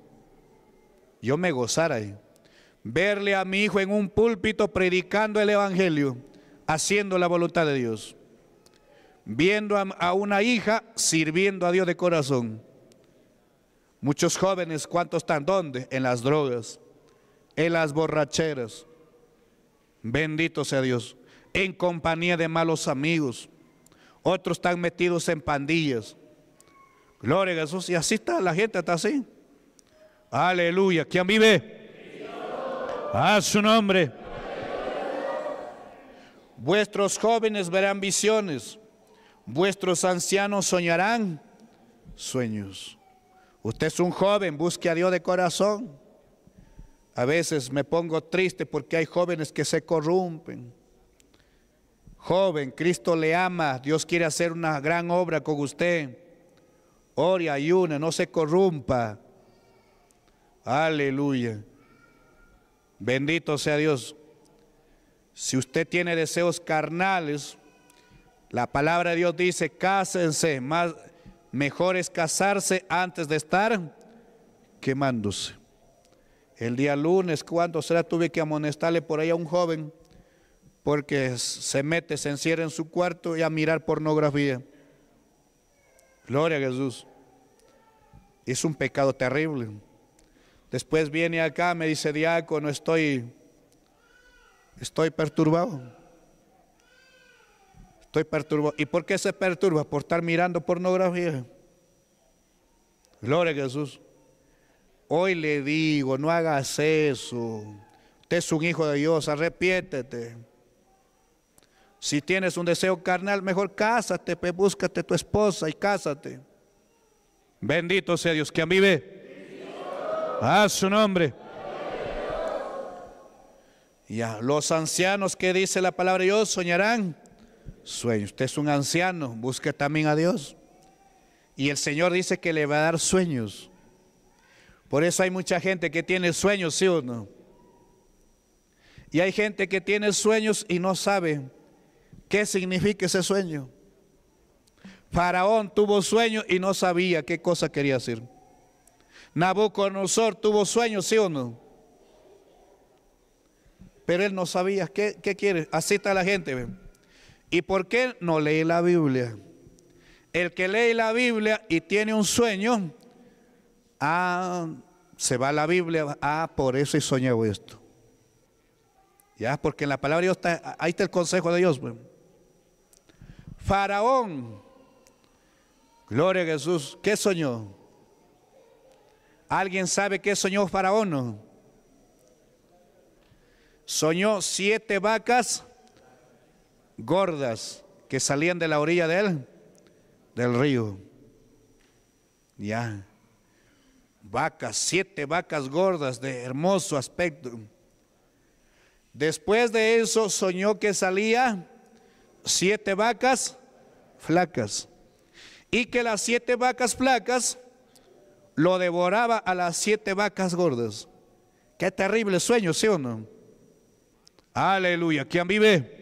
Yo me gozara Verle a mi hijo en un púlpito predicando el Evangelio, haciendo la voluntad de Dios viendo a, una hija sirviendo a Dios de corazón. Muchos jóvenes, ¿cuántos están dónde? En las drogas, en las borracheras. Bendito sea Dios. En compañía de malos amigos. Otros están metidos en pandillas. Gloria a Jesús. Y así está la gente, está así. Aleluya. ¿Quién vive? A su nombre. Vuestros jóvenes verán visiones Vuestros ancianos soñarán sueños. Usted es un joven, busque a Dios de corazón. A veces me pongo triste porque hay jóvenes que se corrompen. Joven, Cristo le ama, Dios quiere hacer una gran obra con usted. Ore, ayúne, no se corrompa. Aleluya. Bendito sea Dios. Si usted tiene deseos carnales, la palabra de Dios dice, cásense, más, mejor es casarse antes de estar quemándose. El día lunes, cuando será, tuve que amonestarle por ahí a un joven porque se mete, se encierra en su cuarto y a mirar pornografía. Gloria a Jesús. Es un pecado terrible. Después viene acá, me dice, diácono, estoy, estoy perturbado. Estoy perturbado. ¿Y por qué se perturba? Por estar mirando pornografía. Gloria a Jesús. Hoy le digo, no hagas eso. Usted es un hijo de Dios, arrepiéntete. Si tienes un deseo carnal, mejor cásate, pues búscate tu esposa y cásate. Bendito sea Dios, que a mí ve. A su nombre. Ya, los ancianos que dice la palabra de Dios soñarán sueños. Usted es un anciano, busque también a Dios. Y el Señor dice que le va a dar sueños. Por eso hay mucha gente que tiene sueños, sí o no. Y hay gente que tiene sueños y no sabe qué significa ese sueño. Faraón tuvo sueños y no sabía qué cosa quería decir. Nabucodonosor tuvo sueños, sí o no. Pero él no sabía qué, quiere. Así está la gente. ¿Y por qué no lee la Biblia? El que lee la Biblia y tiene un sueño, ah, se va a la Biblia, ah, por eso he soñado esto. Ya, porque en la palabra de Dios está, ahí está el consejo de Dios. Pues. Faraón, gloria a Jesús, ¿qué soñó? ¿Alguien sabe qué soñó Faraón? Soñó siete vacas gordas que salían de la orilla de del río. Ya. Vacas, siete vacas gordas de hermoso aspecto. Después de eso soñó que salía siete vacas flacas y que las siete vacas flacas lo devoraba a las siete vacas gordas. Qué terrible sueño, ¿sí o no? Aleluya. ¿Quién vive?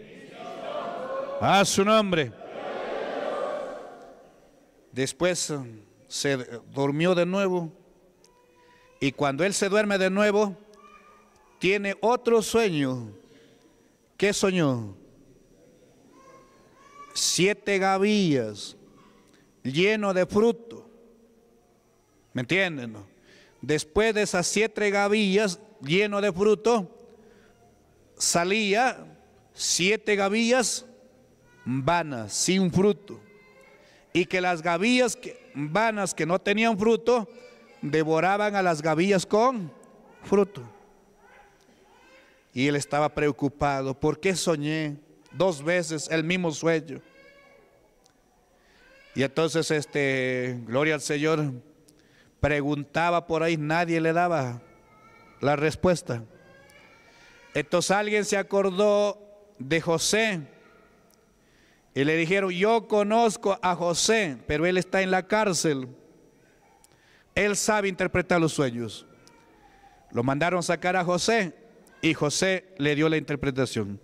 A su nombre. Después eh, se durmió de nuevo. Y cuando él se duerme de nuevo, tiene otro sueño. ¿Qué soñó? Siete gavillas lleno de fruto. ¿Me entienden? Después de esas siete gavillas lleno de fruto, salía siete gavillas vanas, sin fruto, y que las gavillas que, vanas que no tenían fruto, devoraban a las gavillas con fruto. Y él estaba preocupado, ¿por qué soñé dos veces el mismo sueño? Y entonces, este, gloria al Señor, preguntaba por ahí, nadie le daba la respuesta. Entonces alguien se acordó de José y le dijeron, yo conozco a José, pero él está en la cárcel. Él sabe interpretar los sueños. Lo mandaron sacar a José y José le dio la interpretación.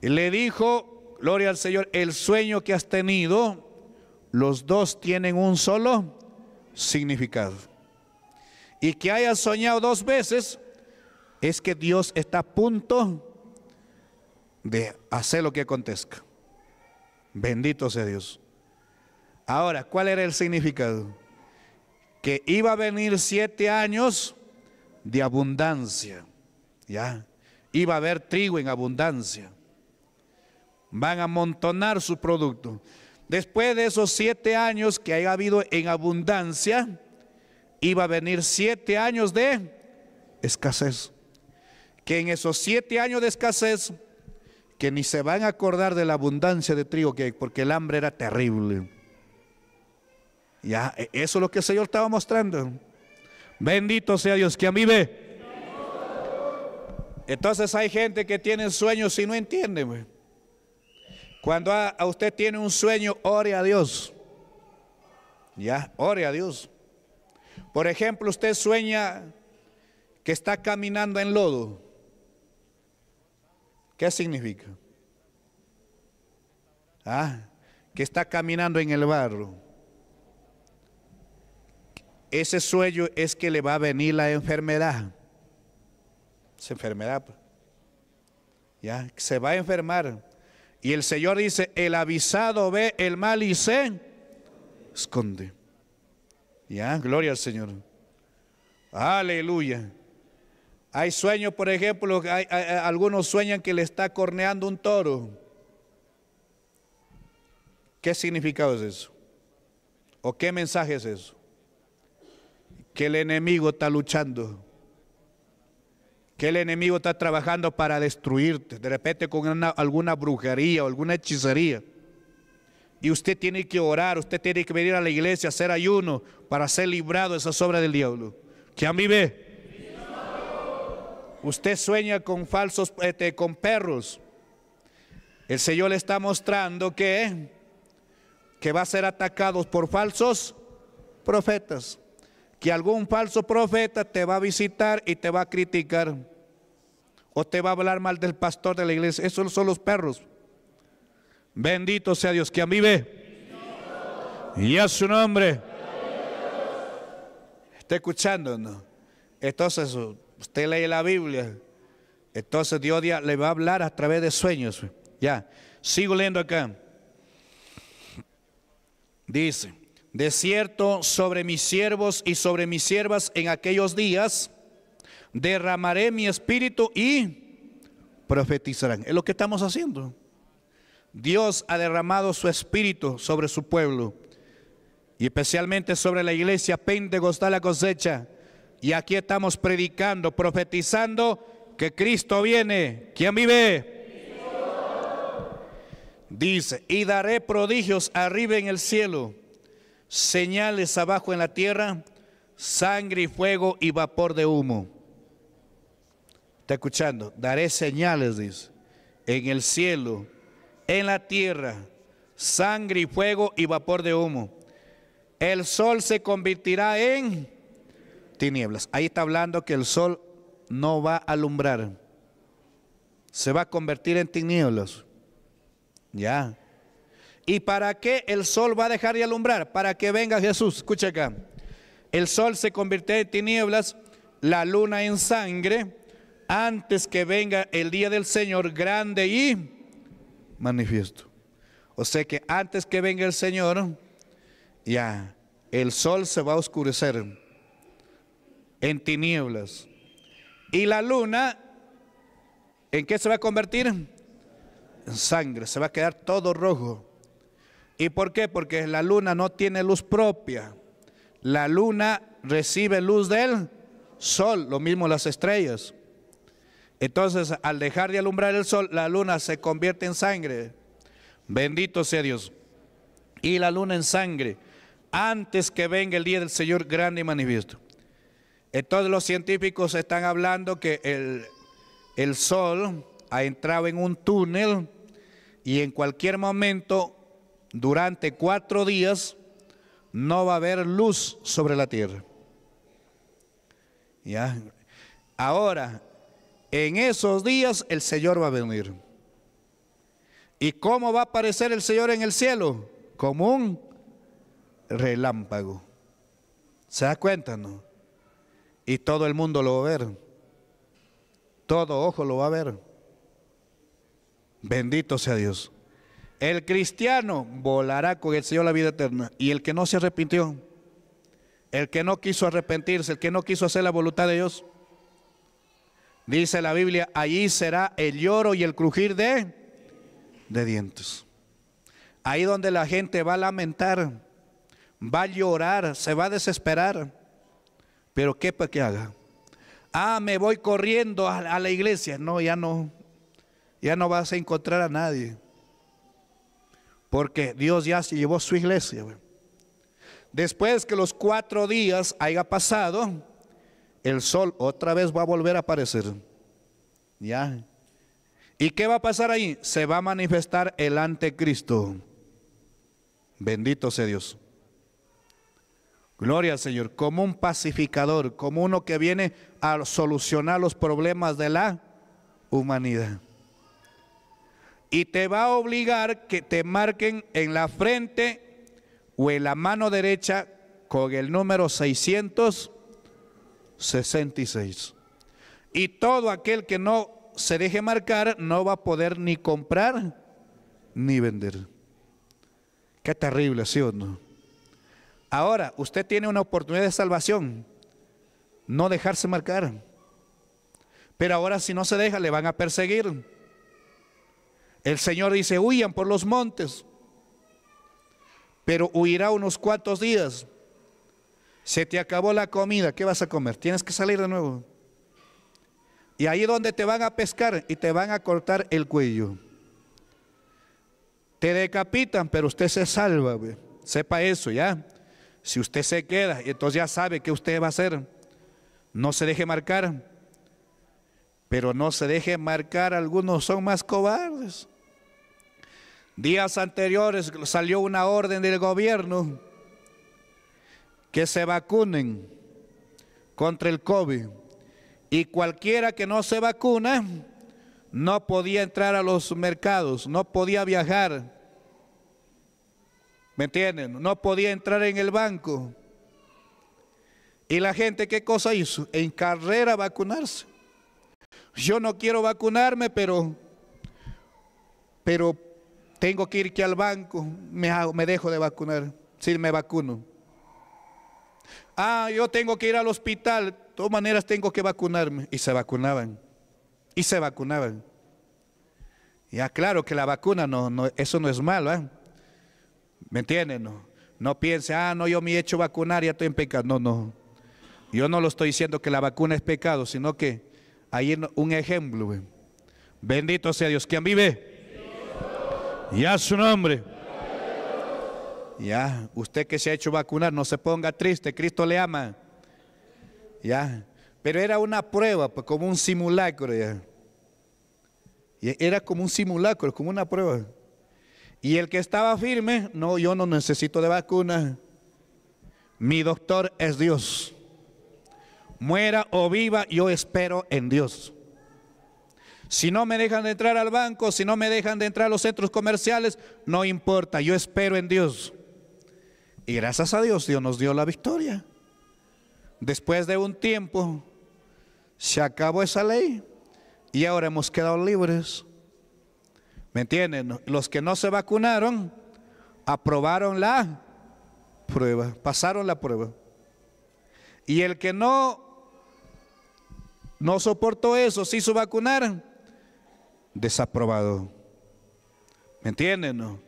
Y le dijo, gloria al Señor, el sueño que has tenido, los dos tienen un solo significado. Y que hayas soñado dos veces, es que Dios está a punto de hacer lo que acontezca. Bendito sea Dios. Ahora, ¿cuál era el significado? Que iba a venir siete años de abundancia. Ya, iba a haber trigo en abundancia. Van a amontonar su producto. Después de esos siete años que haya habido en abundancia, iba a venir siete años de escasez. Que en esos siete años de escasez que ni se van a acordar de la abundancia de trigo que hay, porque el hambre era terrible. Ya, e-, eso es lo que el Señor estaba mostrando. Bendito sea Dios que a mí ve. Entonces hay gente que tiene sueños y no entiende. Cuando usted tiene un sueño, ore a Dios. Ya, ore a Dios. Por ejemplo, usted sueña que está caminando en lodo. ¿Qué significa? Ah, que está caminando en el barro. Ese sueño es que le va a venir la enfermedad. Esa enfermedad. Pues. Ya, se va a enfermar. Y el Señor dice, el avisado ve el mal y se esconde. Ya, gloria al Señor. Aleluya. Hay sueños, por ejemplo, algunos sueñan que le está corneando un toro. ¿Qué significado es eso? ¿O qué mensaje es eso? Que el enemigo está luchando. Que el enemigo está trabajando para destruirte. De repente con alguna brujería o alguna hechicería. Y usted tiene que orar, usted tiene que venir a la iglesia, hacer ayuno para ser librado de esas obras del diablo. mí ve Usted sueña con falsos, este, con perros. El Señor le está mostrando que, que va a ser atacado por falsos profetas. Que algún falso profeta te va a visitar y te va a criticar. O te va a hablar mal del pastor de la iglesia. Esos son los perros. Bendito sea Dios que a mí ve. Y a su nombre. ¿Está escuchando? No? Entonces, usted lee la Biblia, entonces Dios le va a hablar a través de sueños. Ya, sigo leyendo acá. Dice, de cierto sobre mis siervos y sobre mis siervas en aquellos días derramaré mi espíritu y profetizarán. Es lo que estamos haciendo. Dios ha derramado su espíritu sobre su pueblo y especialmente sobre la iglesia pentecostal la cosecha y aquí estamos predicando, profetizando que Cristo viene. ¿Quién vive? Dice, y daré prodigios arriba en el cielo, señales abajo en la tierra, sangre y fuego y vapor de humo. ¿Está escuchando? Daré señales, dice, en el cielo, en la tierra, sangre y fuego y vapor de humo. El sol se convertirá en tinieblas. Ahí está hablando que el sol no va a alumbrar. Se va a convertir en tinieblas. Ya. ¿Y para qué el sol va a dejar de alumbrar? Para que venga Jesús. Escucha acá. El sol se convierte en tinieblas, la luna en sangre, antes que venga el día del Señor grande y manifiesto. O sea que antes que venga el Señor, ya, el sol se va a oscurecer en tinieblas. Y la luna, ¿en qué se va a convertir? En sangre, se va a quedar todo rojo. ¿Y por qué? Porque la luna no tiene luz propia. La luna recibe luz del sol, lo mismo las estrellas. Entonces, al dejar de alumbrar el sol, la luna se convierte en sangre. Bendito sea Dios. Y la luna en sangre, antes que venga el día del Señor grande y manifiesto. Eh, todos los científicos están hablando que el, Sol ha entrado en un túnel y en cualquier momento, durante cuatro días, no va a haber luz sobre la Tierra. ¿Ya? Ahora, en esos días el Señor va a venir. ¿Y cómo va a aparecer el Señor en el cielo? Como un relámpago. ¿Se da cuenta, no? Y todo el mundo lo va a ver. Todo ojo lo va a ver. Bendito sea Dios. El cristiano volará con el Señor la vida eterna. Y el que no se arrepintió, el que no quiso arrepentirse, el que no quiso hacer la voluntad de Dios, dice la Biblia, allí será el lloro y el crujir de, de dientes. Ahí donde la gente va a lamentar, va a llorar, se va a desesperar pero ¿qué para que haga? Ah, me voy corriendo a, la iglesia. No, ya no. Ya no vas a encontrar a nadie. Porque Dios ya se llevó su iglesia. Después que los cuatro días haya pasado, el sol otra vez va a volver a aparecer. Ya. ¿Y qué va a pasar ahí? Se va a manifestar el anticristo. Bendito sea Dios. Gloria al Señor, como un pacificador, como uno que viene a solucionar los problemas de la humanidad. Y te va a obligar que te marquen en la frente o en la mano derecha con el número 666. Y todo aquel que no se deje marcar no va a poder ni comprar ni vender. Qué terrible, ¿sí o no? Ahora, usted tiene una oportunidad de salvación. No dejarse marcar. Pero ahora si no se deja, le van a perseguir. El Señor dice, huyan por los montes. Pero huirá unos cuantos días. Se te acabó la comida, ¿qué vas a comer? Tienes que salir de nuevo. Y ahí donde te van a pescar y te van a cortar el cuello. Te decapitan, pero usted se salva. Sepa eso, ¿ya? Si usted se queda y entonces ya sabe qué usted va a hacer, no se deje marcar. Pero no se deje marcar, algunos son más cobardes. Días anteriores salió una orden del gobierno que se vacunen contra el COVID. Y cualquiera que no se vacuna no podía entrar a los mercados, no podía viajar, ¿Me entienden? No podía entrar en el banco. Y la gente, ¿qué cosa hizo? En carrera vacunarse. Yo no quiero vacunarme, pero, pero tengo que ir que al banco. Me, me dejo de vacunar. Si sí, me vacuno. Ah, yo tengo que ir al hospital. De todas maneras, tengo que vacunarme. Y se vacunaban. Y se vacunaban. Ya, claro que la vacuna no, no eso no es malo, ¿eh? ¿Me entienden? No, no piense, ah, no, yo me he hecho vacunar, ya estoy en pecado. No, no. Yo no lo estoy diciendo que la vacuna es pecado, sino que hay un ejemplo. Bendito sea Dios. ¿Quién vive? Ya su nombre. Ya, usted que se ha hecho vacunar, no se ponga triste, Cristo le ama. Ya, pero era una prueba, pues, como un simulacro. Ya. Era como un simulacro, como una prueba. Y el que estaba firme, no, yo no necesito de vacuna. Mi doctor es Dios. Muera o viva, yo espero en Dios. Si no me dejan de entrar al banco, si no me dejan de entrar a los centros comerciales, no importa, yo espero en Dios. Y gracias a Dios, Dios nos dio la victoria. Después de un tiempo, se acabó esa ley y ahora hemos quedado libres. ¿Me entienden? Los que no se vacunaron aprobaron la prueba, pasaron la prueba. Y el que no no soportó eso, se hizo vacunar, desaprobado. ¿Me entienden?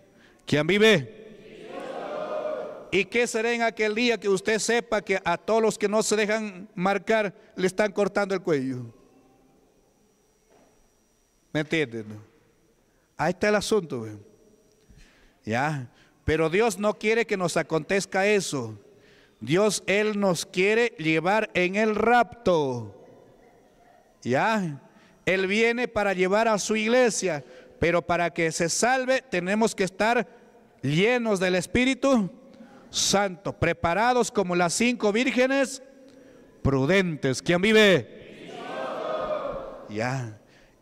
¿Quién vive? ¿Y qué será en aquel día que usted sepa que a todos los que no se dejan marcar le están cortando el cuello? ¿Me entienden? Ahí está el asunto. Ya. Pero Dios no quiere que nos acontezca eso. Dios, Él nos quiere llevar en el rapto. Ya. Él viene para llevar a su iglesia. Pero para que se salve tenemos que estar llenos del Espíritu Santo, preparados como las cinco vírgenes prudentes. ¿Quién vive? Ya.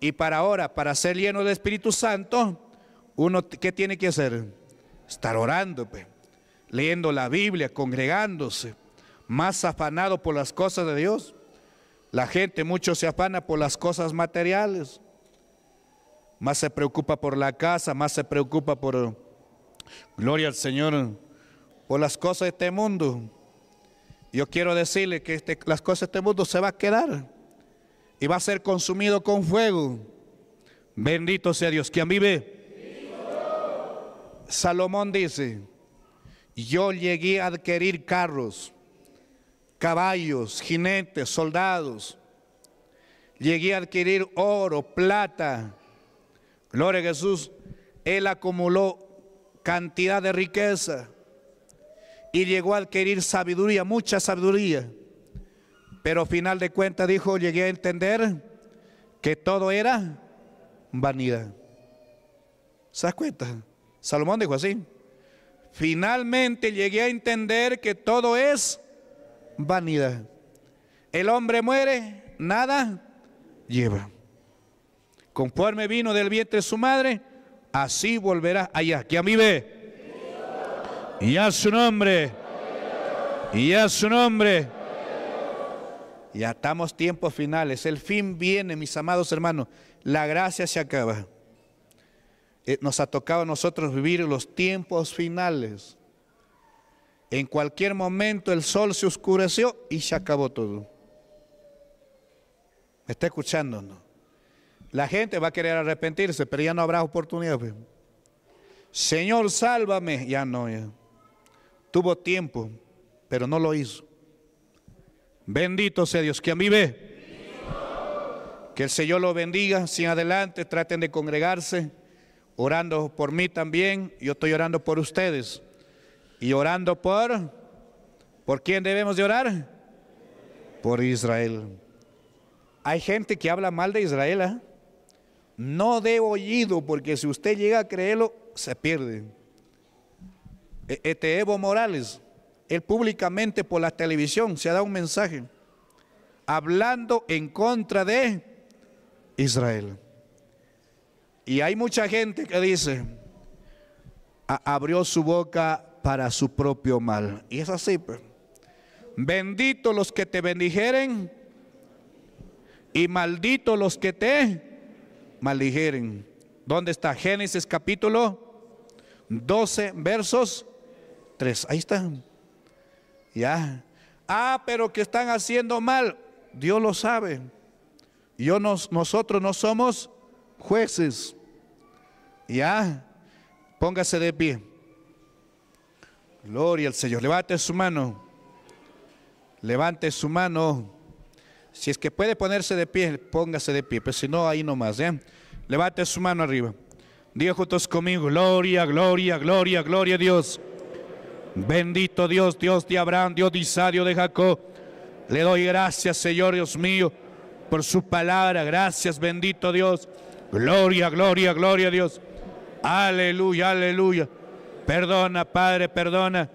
Y para ahora, para ser lleno del Espíritu Santo, uno, ¿qué tiene que hacer? Estar orando, leyendo la Biblia, congregándose, más afanado por las cosas de Dios. La gente mucho se afana por las cosas materiales, más se preocupa por la casa, más se preocupa por, gloria al Señor, por las cosas de este mundo. Yo quiero decirle que este, las cosas de este mundo se va a quedar y va a ser consumido con fuego. Bendito sea Dios. quien vive? Salomón dice, yo llegué a adquirir carros, caballos, jinetes, soldados. Llegué a adquirir oro, plata. Gloria a Jesús. Él acumuló cantidad de riqueza y llegó a adquirir sabiduría, mucha sabiduría. Pero final de cuentas dijo, llegué a entender que todo era vanidad. ¿Se das cuenta? Salomón dijo así. Finalmente llegué a entender que todo es vanidad. El hombre muere, nada lleva. Conforme vino del vientre de su madre, así volverá allá. Que a mí ve. Y a su nombre. Y a su nombre. Ya estamos tiempos finales. El fin viene, mis amados hermanos. La gracia se acaba. Eh, nos ha tocado a nosotros vivir los tiempos finales. En cualquier momento el sol se oscureció y se acabó todo. ¿Me está escuchando? La gente va a querer arrepentirse, pero ya no habrá oportunidad. Pues. Señor, sálvame. Ya no, ya. Tuvo tiempo, pero no lo hizo. Bendito sea Dios. que a mí ve Que el Señor lo bendiga. Sin adelante, traten de congregarse, orando por mí también. Yo estoy orando por ustedes. Y orando por, ¿por quién debemos de orar? Por Israel. Hay gente que habla mal de Israel. ¿ah? No de oído, porque si usted llega a creerlo, se pierde. Etebo este Morales él públicamente por la televisión se ha dado un mensaje hablando en contra de Israel. Y hay mucha gente que dice, abrió su boca para su propio mal. Y es así. Pues. Bendito los que te bendijeren y maldito los que te maldijeren. ¿Dónde está? Génesis capítulo 12, versos 3. Ahí está. Ya. Ah, pero que están haciendo mal. Dios lo sabe. Yo nos, nosotros no somos jueces. Ya. Póngase de pie. Gloria al Señor. Levante su mano. Levante su mano. Si es que puede ponerse de pie, póngase de pie. Pero si no, ahí nomás. ¿eh? Levante su mano arriba. Dios juntos conmigo. Gloria, gloria, gloria, gloria a Dios. Bendito Dios, Dios de Abraham, Dios de Isaac, Dios de Jacob. Le doy gracias, Señor Dios mío, por su palabra. Gracias, bendito Dios. Gloria, gloria, gloria a Dios. Aleluya, aleluya. Perdona, Padre, perdona.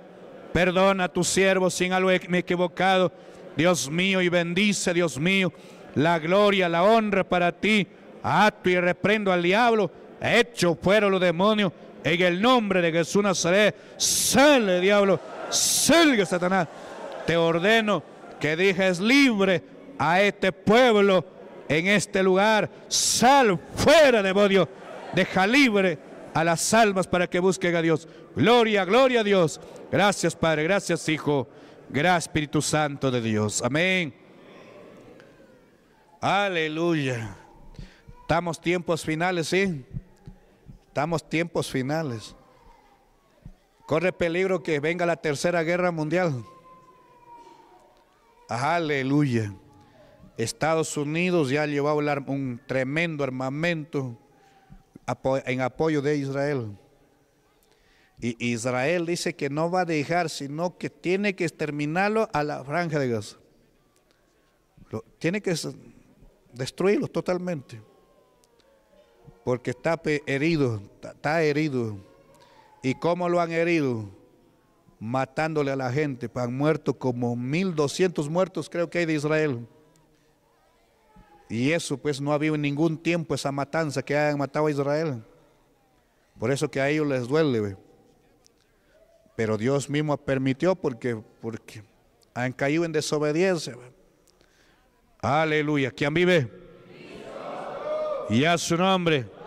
Perdona a tu siervo sin algo me he equivocado. Dios mío, y bendice, Dios mío, la gloria, la honra para ti. Acto y reprendo al diablo. Hecho fueron los demonios en el nombre de Jesús Nazaret, sale diablo, salga Satanás. Te ordeno que dejes libre a este pueblo en este lugar. Sal fuera, de odio, Deja libre a las almas para que busquen a Dios. Gloria, gloria a Dios. Gracias, Padre. Gracias, Hijo. Gracias, Espíritu Santo de Dios. Amén. Aleluya. Estamos tiempos finales, ¿sí? Estamos tiempos finales. Corre peligro que venga la tercera guerra mundial. Aleluya. Estados Unidos ya llevado un tremendo armamento en apoyo de Israel. Y Israel dice que no va a dejar, sino que tiene que exterminarlo a la franja de Gaza. tiene que destruirlo totalmente porque está herido, está herido. ¿Y cómo lo han herido? Matándole a la gente. Han muerto como 1200 muertos, creo que hay de Israel. Y eso pues no ha habido en ningún tiempo esa matanza que hayan matado a Israel. Por eso que a ellos les duele. Pero Dios mismo permitió porque, porque han caído en desobediencia. Aleluya. ¿Quién vive? Y a su nombre.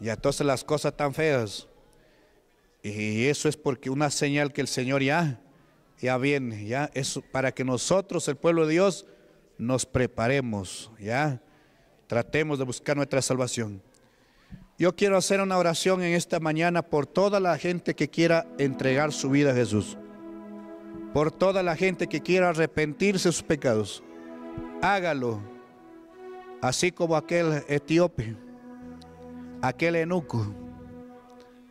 Y entonces las cosas tan feas. Y eso es porque una señal que el Señor ya, ya viene, ya, es para que nosotros, el pueblo de Dios, nos preparemos, ya, tratemos de buscar nuestra salvación. Yo quiero hacer una oración en esta mañana por toda la gente que quiera entregar su vida a Jesús, por toda la gente que quiera arrepentirse de sus pecados. Hágalo, así como aquel etíope aquel enuco.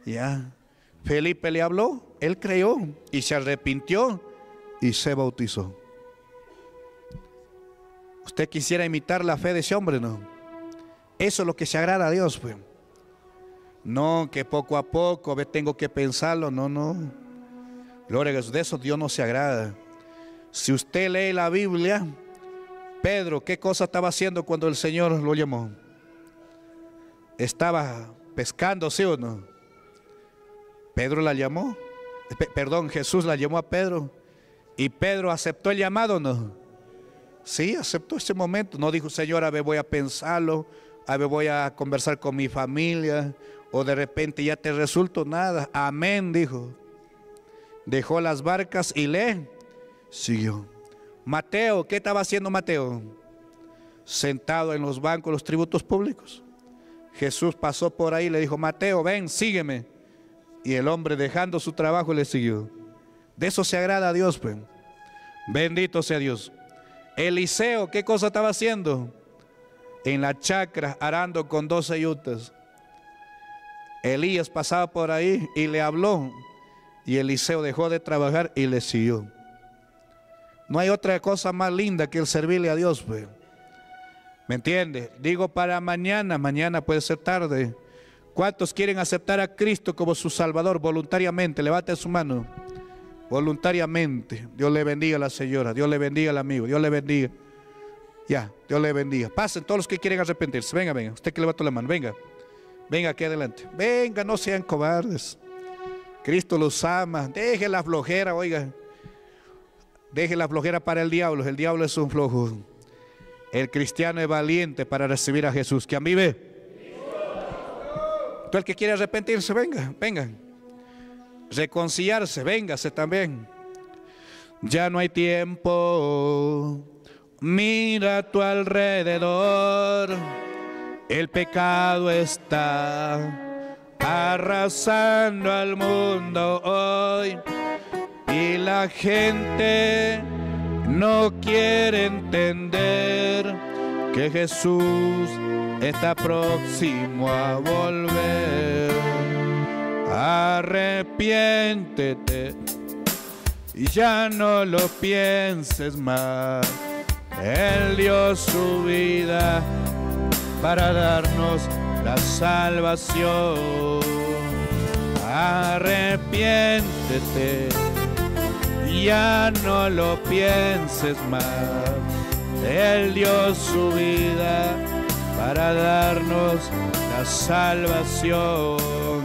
Ya. Felipe le habló, él creyó y se arrepintió y se bautizó. Usted quisiera imitar la fe de ese hombre, ¿no? Eso es lo que se agrada a Dios, pues. No, que poco a poco, a tengo que pensarlo, no, no. Gloria a Dios, de eso Dios no se agrada. Si usted lee la Biblia, Pedro, ¿qué cosa estaba haciendo cuando el Señor lo llamó? estaba pescando, ¿sí o no? Pedro la llamó, perdón, Jesús la llamó a Pedro y Pedro aceptó el llamado, ¿no? Sí, aceptó ese momento, no dijo, Señor, a ver, voy a pensarlo, a ver, voy a conversar con mi familia, o de repente ya te resulto nada, amén, dijo. Dejó las barcas y le siguió. Mateo, ¿qué estaba haciendo Mateo? Sentado en los bancos, los tributos públicos. Jesús pasó por ahí y le dijo, Mateo, ven, sígueme. Y el hombre dejando su trabajo le siguió. De eso se agrada a Dios, pues. Bendito sea Dios. Eliseo, ¿qué cosa estaba haciendo? En la chacra, arando con dos ayudas Elías pasaba por ahí y le habló. Y Eliseo dejó de trabajar y le siguió. No hay otra cosa más linda que el servirle a Dios, pues. ¿Me entiendes? Digo para mañana, mañana puede ser tarde. ¿Cuántos quieren aceptar a Cristo como su Salvador voluntariamente? Levante su mano. Voluntariamente. Dios le bendiga a la señora. Dios le bendiga al amigo. Dios le bendiga. Ya, Dios le bendiga. Pasen todos los que quieren arrepentirse. Venga, venga. Usted que levantó la mano. Venga. Venga aquí adelante. Venga, no sean cobardes. Cristo los ama. Deje la flojera, oiga. Deje la flojera para el diablo. El diablo es un flojo. El cristiano es valiente para recibir a Jesús. ¿Quién vive? Tú el que quiere arrepentirse, venga, venga Reconciliarse, véngase también. Ya no hay tiempo. Mira a tu alrededor. El pecado está arrasando al mundo hoy. Y la gente no quiere entender que Jesús está próximo a volver. Arrepiéntete y ya no lo pienses más. Él dio su vida para darnos la salvación. Arrepiéntete ya no lo pienses más. Él dio su vida para darnos la salvación.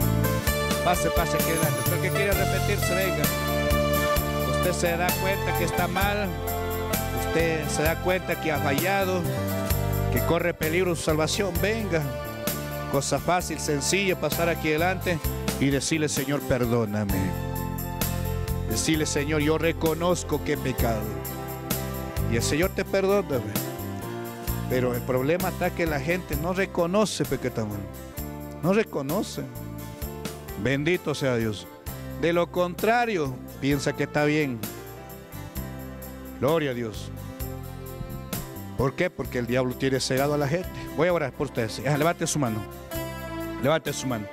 Pase, pase, quédate. El que quiere repetirse, venga. Usted se da cuenta que está mal. Usted se da cuenta que ha fallado. Que corre peligro su salvación. Venga. Cosa fácil, sencilla, pasar aquí adelante y decirle, Señor, perdóname Decirle, Señor, yo reconozco que he pecado. Y el Señor te perdona. Pero el problema está que la gente no reconoce que está No reconoce. Bendito sea Dios. De lo contrario, piensa que está bien. Gloria a Dios. ¿Por qué? Porque el diablo tiene cegado a la gente. Voy a orar por ustedes. Ah, levante su mano. Levante su mano.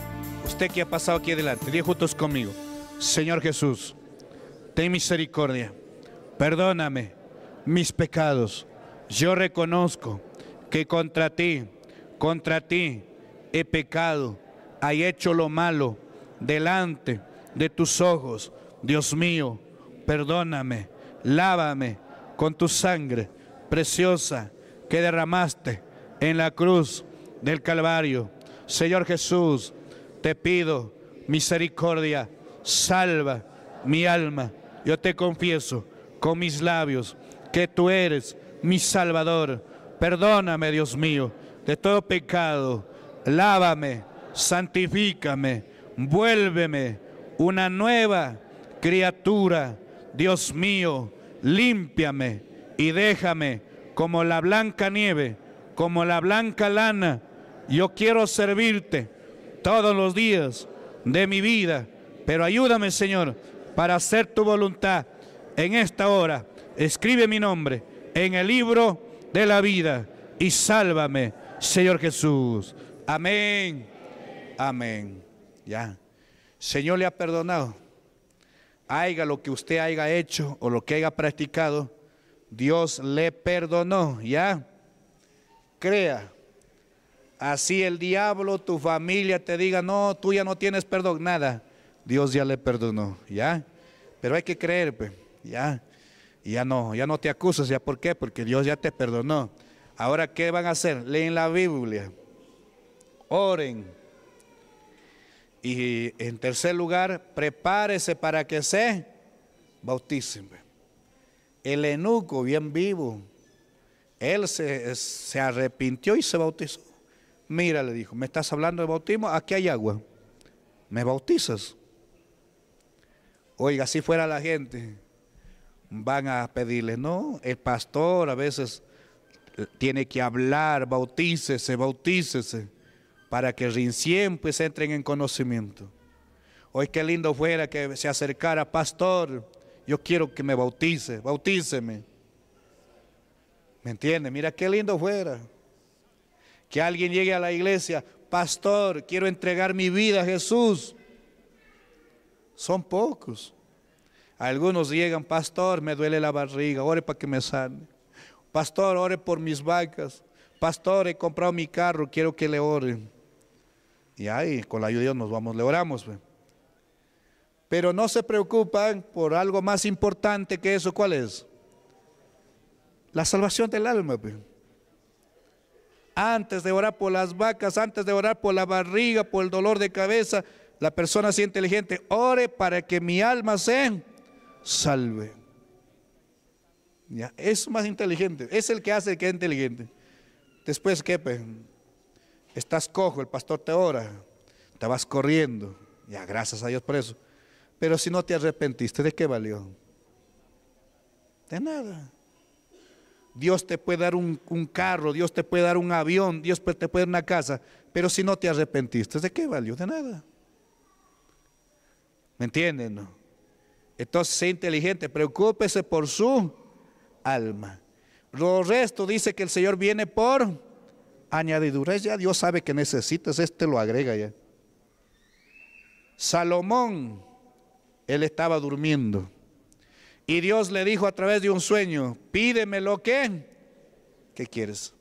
Usted que ha pasado aquí adelante, juntos conmigo. Señor Jesús, ten misericordia, perdóname mis pecados. Yo reconozco que contra ti, contra ti he pecado, he hecho lo malo delante de tus ojos. Dios mío, perdóname, lávame con tu sangre preciosa que derramaste en la cruz del Calvario. Señor Jesús, te pido misericordia, salva mi alma yo te confieso con mis labios que tú eres mi Salvador. Perdóname, Dios mío, de todo pecado. Lávame, santifícame, vuélveme una nueva criatura. Dios mío, límpiame y déjame como la blanca nieve, como la blanca lana. Yo quiero servirte todos los días de mi vida, pero ayúdame, Señor, para hacer tu voluntad en esta hora. Escribe mi nombre en el libro de la vida y sálvame, Señor Jesús. Amén. Amén. Ya. Señor le ha perdonado. Haga lo que usted haya hecho o lo que haya practicado, Dios le perdonó. Ya. Crea. Así el diablo, tu familia te diga, no, tú ya no tienes perdón, nada. Dios ya le perdonó. Ya. Pero hay que creer, pues, ya. Ya no, ya no te acusas, ¿ya por qué? Porque Dios ya te perdonó. Ahora, ¿qué van a hacer? Leen la Biblia, oren. Y en tercer lugar, prepárese para que se bauticen. Pues. El enuco, bien vivo, él se, se arrepintió y se bautizó. Mira, le dijo, ¿me estás hablando de bautismo? Aquí hay agua. ¿Me bautizas? Oiga, si fuera la gente, van a pedirle, no, el pastor a veces eh, tiene que hablar, bautícese, bautícese, para que siempre se pues, entren en conocimiento. Hoy qué lindo fuera que se acercara, pastor, yo quiero que me bautice, bautíceme. ¿Me entiende? Mira qué lindo fuera. Que alguien llegue a la iglesia, pastor, quiero entregar mi vida a Jesús, son pocos. Algunos llegan, pastor, me duele la barriga, ore para que me sane. Pastor, ore por mis vacas. Pastor, he comprado mi carro, quiero que le oren. Y ahí, con la ayuda de Dios nos vamos, le oramos. Pero no se preocupan por algo más importante que eso, ¿cuál es? La salvación del alma. Antes de orar por las vacas, antes de orar por la barriga, por el dolor de cabeza, la persona sea inteligente, ore para que mi alma sea salve. Ya, es más inteligente, es el que hace que es inteligente. Después, ¿qué? Estás cojo, el pastor te ora, te vas corriendo. Ya, gracias a Dios por eso. Pero si no te arrepentiste, ¿de qué valió? De nada. Dios te puede dar un, un, carro, Dios te puede dar un avión, Dios te puede dar una casa, pero si no te arrepentiste, ¿de qué valió? De nada. ¿Me entienden? Entonces, sea inteligente, preocúpese por su alma. Lo resto dice que el Señor viene por añadidura. Ya Dios sabe que necesitas, este lo agrega ya. Salomón, él estaba durmiendo. Y Dios le dijo a través de un sueño, pídeme lo que, ¿qué quieres?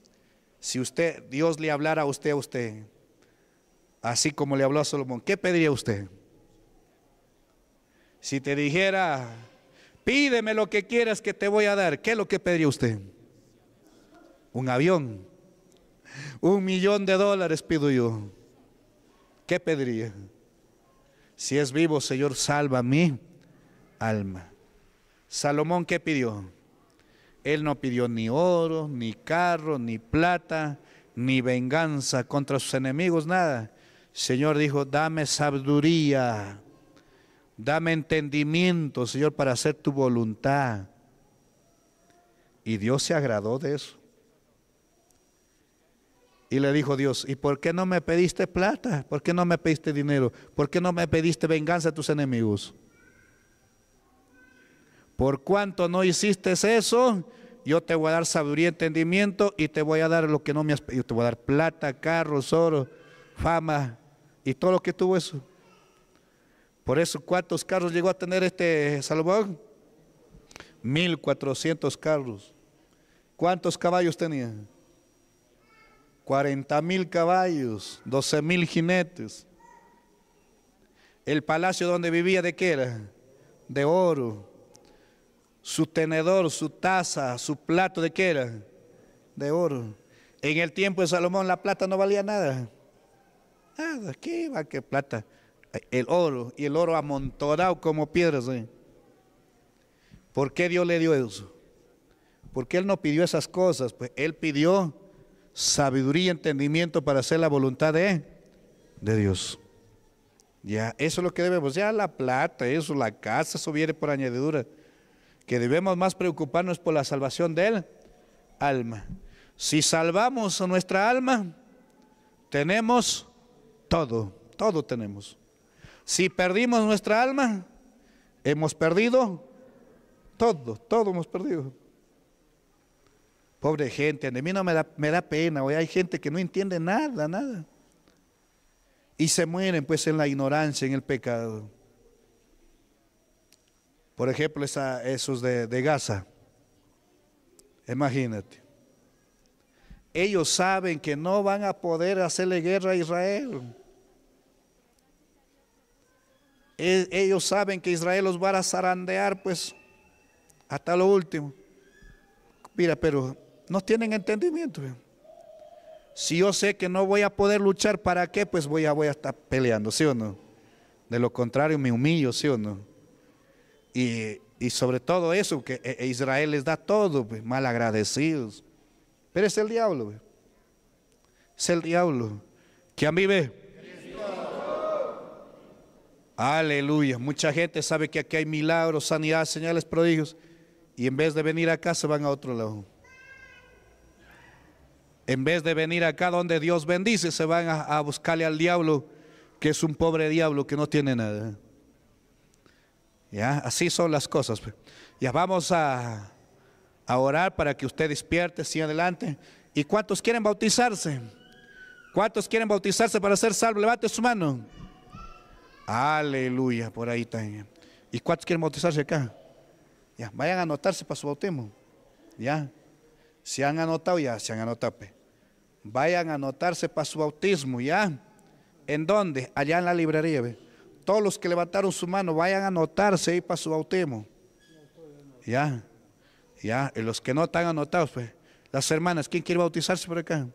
Si usted, Dios le hablara a usted, a usted, así como le habló a Salomón, ¿qué pediría usted? Si te dijera, pídeme lo que quieras que te voy a dar, ¿qué es lo que pediría usted? Un avión. Un millón de dólares pido yo. ¿Qué pediría? Si es vivo, Señor, salva mi alma. Salomón, ¿qué pidió? Él no pidió ni oro, ni carro, ni plata, ni venganza contra sus enemigos, nada. Señor dijo, dame sabiduría Dame entendimiento, Señor, para hacer tu voluntad. Y Dios se agradó de eso. Y le dijo Dios, ¿y por qué no me pediste plata? ¿Por qué no me pediste dinero? ¿Por qué no me pediste venganza a tus enemigos? Por cuanto no hiciste eso, yo te voy a dar sabiduría y entendimiento y te voy a dar lo que no me has pedido. Te voy a dar plata, carros, oro, fama y todo lo que tuvo eso. Por eso, ¿cuántos carros llegó a tener este Salomón? 1400 carros. ¿Cuántos caballos tenía? 40 mil caballos, 12 mil jinetes. El palacio donde vivía, ¿de qué era? De oro. Su tenedor, su taza, su plato, ¿de qué era? De oro. En el tiempo de Salomón la plata no valía nada. Nada, ¿qué va? ¿Qué plata? el oro y el oro amontonado como piedras. ¿eh? ¿Por qué Dios le dio eso? Porque Él no pidió esas cosas, pues Él pidió sabiduría y entendimiento para hacer la voluntad de, de Dios. Ya, eso es lo que debemos. Ya la plata, eso, la casa, eso viene por añadidura. Que debemos más preocuparnos por la salvación del alma. Si salvamos a nuestra alma, tenemos todo, todo tenemos. Si perdimos nuestra alma, hemos perdido todo, todo hemos perdido. Pobre gente, a mí no me da, pena, hoy hay gente que no entiende nada, nada. Y se mueren pues en la ignorancia, en el pecado. Por ejemplo, esos de Gaza. Imagínate. Ellos saben que no van a poder hacerle guerra a Israel. E-, ellos saben que Israel los va a zarandear, pues, hasta lo último. Mira, pero no tienen entendimiento. Si yo sé que no voy a poder luchar, ¿para qué? Pues voy a, voy a estar peleando, ¿sí o no? De lo contrario, me humillo, ¿sí o no? Y, sobre todo eso, que e, e, Israel les da todo, pues, mal agradecidos. Pero es el diablo, es el diablo. Que a mí ve. Aleluya. Mucha gente sabe que aquí hay milagros, sanidad, señales, prodigios. Y en vez de venir acá, se van a otro lado. En vez de venir acá donde Dios bendice, se van a, buscarle al diablo, que es un pobre diablo que no tiene nada. Ya, así son las cosas. Pues. Ya vamos a, orar para que usted despierte, siga adelante. ¿Y cuántos quieren bautizarse? ¿Cuántos quieren bautizarse para ser salvo? Levante su mano. Aleluya, por ahí también. ¿Y cuántos quieren bautizarse acá? Ya, vayan a anotarse para su bautismo. Ya. Se han anotado, ya se han anotado. Pues. Vayan a anotarse para su bautismo, ya. ¿En dónde? Allá en la librería. Todos los que levantaron su mano, vayan a anotarse ahí para su bautismo. Ya. Ya. Y los que no están anotados, pues. Las hermanas, ¿quién quiere bautizarse por acá?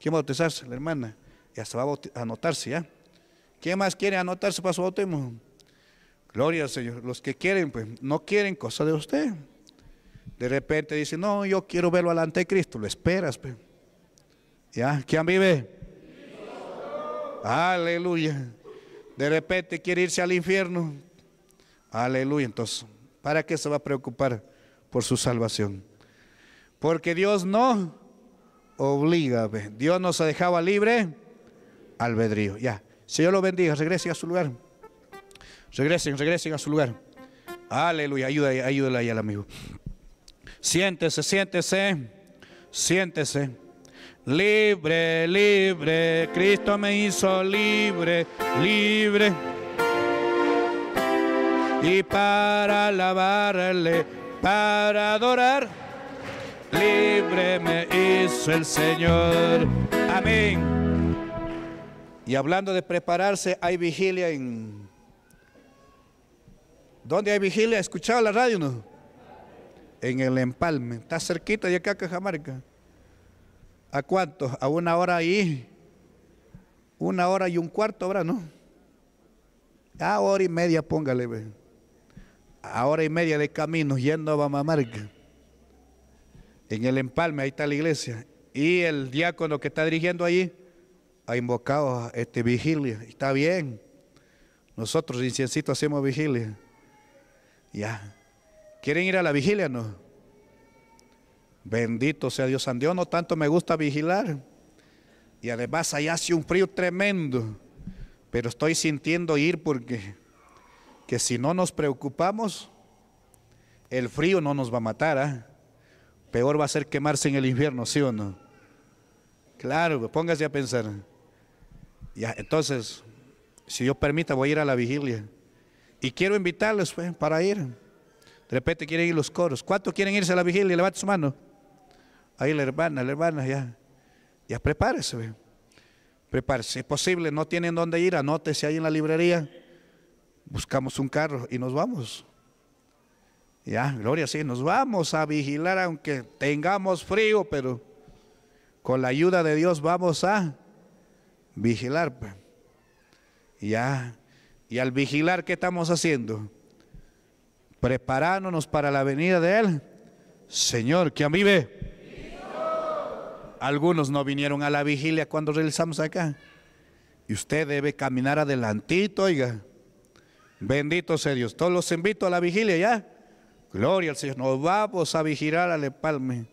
¿Quién bautizarse? La hermana. Ya se va a anotarse, ya. ¿Quién más quiere anotarse para su bautismo? Gloria al Señor. Los que quieren, pues no quieren cosa de usted. De repente dice, no, yo quiero verlo al de Cristo. Lo esperas, pues. ¿Ya? ¿Quién vive? Aleluya. De repente quiere irse al infierno. Aleluya. Entonces, ¿para qué se va a preocupar por su salvación? Porque Dios no obliga. Dios nos ha dejaba libre albedrío. Ya. Señor lo bendiga, regresen a su lugar. Regresen, regresen a su lugar. Aleluya, ayúdale, ayúdale ahí al amigo. Siéntese, siéntese, siéntese. Libre, libre, Cristo me hizo libre, libre. Y para alabarle, para adorar, libre me hizo el Señor. Amén. Y hablando de prepararse, hay vigilia en... ¿Dónde hay vigilia? escuchaba la radio no? En el empalme. Está cerquita de acá, Cajamarca. ¿A cuánto? A una hora ahí. Una hora y un cuarto ahora, ¿no? A hora y media, póngale. Ve. A hora y media de camino, yendo a Bamamarca. En el empalme, ahí está la iglesia. Y el diácono que está dirigiendo allí ha invocado este vigilia. Está bien. Nosotros, inciencitos, hacemos vigilia. Ya. ¿Quieren ir a la vigilia? No. Bendito sea Dios. San no tanto me gusta vigilar. Y además allá hace un frío tremendo. Pero estoy sintiendo ir porque que si no nos preocupamos, el frío no nos va a matar. ¿ah? Peor va a ser quemarse en el invierno ¿sí o no? Claro, pues, póngase a pensar entonces, si Dios permita, voy a ir a la vigilia. Y quiero invitarles pues, para ir. De repente quieren ir los coros. ¿Cuántos quieren irse a la vigilia? Levante su mano. Ahí la hermana, la hermana, ya. Ya prepárese. Pues. Prepárese. Si es posible, no tienen dónde ir, anótese ahí en la librería. Buscamos un carro y nos vamos. Ya, gloria, sí, nos vamos a vigilar aunque tengamos frío, pero con la ayuda de Dios vamos a Vigilar. Ya. Y al vigilar, ¿qué estamos haciendo? Preparándonos para la venida de Él. Señor, ¿quién vive? Algunos no vinieron a la vigilia cuando realizamos acá. Y usted debe caminar adelantito, oiga. Bendito sea Dios. Todos los invito a la vigilia ya. Gloria al Señor. Nos vamos a vigilar al empalme.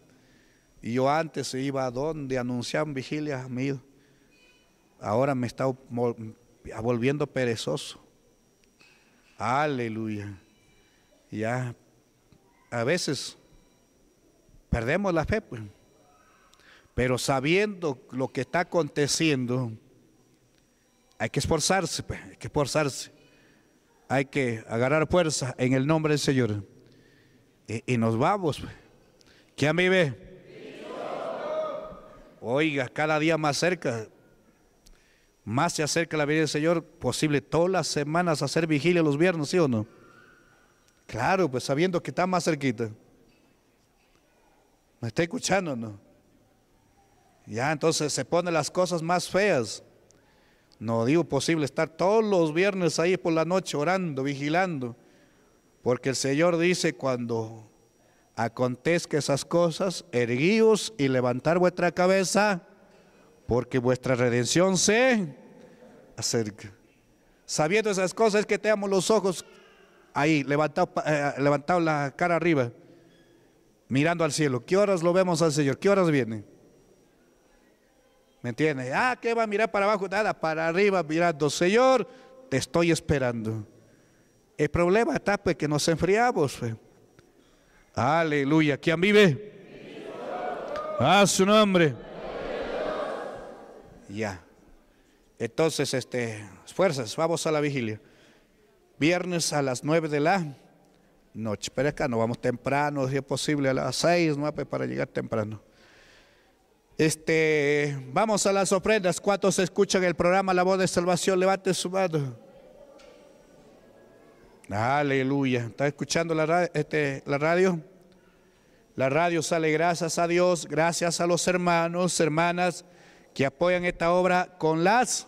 Y yo antes iba a donde anunciaban vigilia amigo ahora me está volviendo perezoso. Aleluya. Ya a veces perdemos la fe, pues. pero sabiendo lo que está aconteciendo, hay que esforzarse, pues, hay que esforzarse, hay que agarrar fuerza en el nombre del Señor. E, y, nos vamos. a pues. ¿Quién vive? Oiga, cada día más cerca, más se acerca la vida del Señor, posible todas las semanas hacer vigilia los viernes, ¿sí o no? Claro, pues sabiendo que está más cerquita. ¿Me está escuchando no? Ya, entonces se ponen las cosas más feas. No digo posible estar todos los viernes ahí por la noche orando, vigilando. Porque el Señor dice, cuando acontezca esas cosas, erguíos y levantar vuestra cabeza, porque vuestra redención se acerca. Sabiendo esas cosas es que te los ojos ahí, levantado, eh, levantado la cara arriba, mirando al cielo. ¿Qué horas lo vemos al Señor? ¿Qué horas viene? ¿Me entiende Ah, que va a mirar para abajo? Nada, para arriba mirando. Señor, te estoy esperando. El problema está pues que nos enfriamos. Aleluya. ¿Quién vive? A ah, su nombre. Ya. Entonces, este, fuerzas, vamos a la vigilia. Viernes a las 9 de la noche. Pero acá no vamos temprano, si es posible, a las 6, pues, para llegar temprano. Este, vamos a las ofrendas. ¿Cuántos escuchan el programa La Voz de Salvación? Levante su mano. Aleluya. ¿Está escuchando la, este, la radio? La radio sale gracias a Dios, gracias a los hermanos, hermanas que apoyan esta obra con las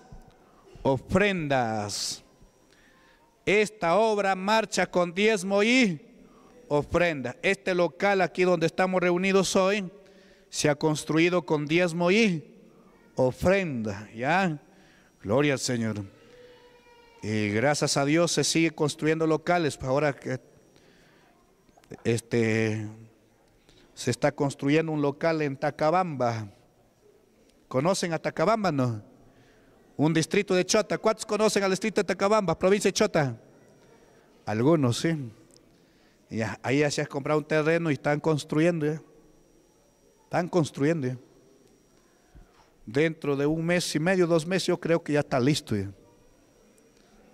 ofrendas. Esta obra marcha con diezmo y ofrenda. Este local aquí donde estamos reunidos hoy se ha construido con diezmo y ofrenda. ¿Ya? Gloria al Señor. Y gracias a Dios se sigue construyendo locales. Ahora que este, se está construyendo un local en Tacabamba ¿Conocen a no? Un distrito de Chota. ¿Cuántos conocen al distrito de Atacabamba, provincia de Chota? Algunos, sí. Y ahí ya se ha comprado un terreno y están construyendo ¿eh? Están construyendo ¿eh? Dentro de un mes y medio, dos meses, yo creo que ya está listo ¿eh?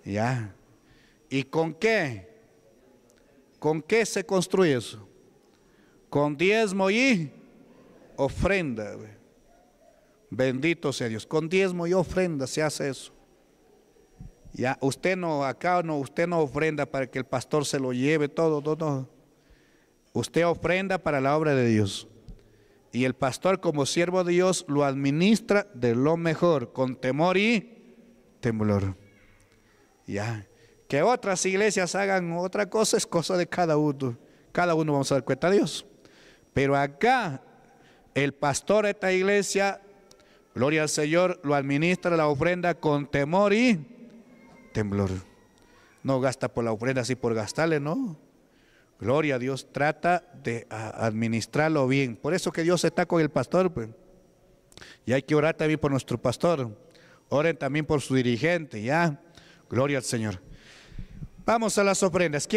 ya. ¿Y con qué? ¿Con qué se construye eso? Con diezmo y ofrenda. Bendito sea Dios. Con diezmo y ofrenda se hace eso. Ya, usted no, acá no, usted no ofrenda para que el pastor se lo lleve todo, todo, Usted ofrenda para la obra de Dios. Y el pastor como siervo de Dios lo administra de lo mejor, con temor y temblor. Ya. Que otras iglesias hagan otra cosa es cosa de cada uno. Cada uno vamos a dar cuenta a Dios. Pero acá el pastor de esta iglesia Gloria al Señor, lo administra la ofrenda con temor y temblor. No gasta por la ofrenda así por gastarle, no. Gloria a Dios, trata de ah, administrarlo bien. Por eso que Dios está con el pastor. Pues. Y hay que orar también por nuestro pastor. Oren también por su dirigente, ¿ya? Gloria al Señor. Vamos a las ofrendas.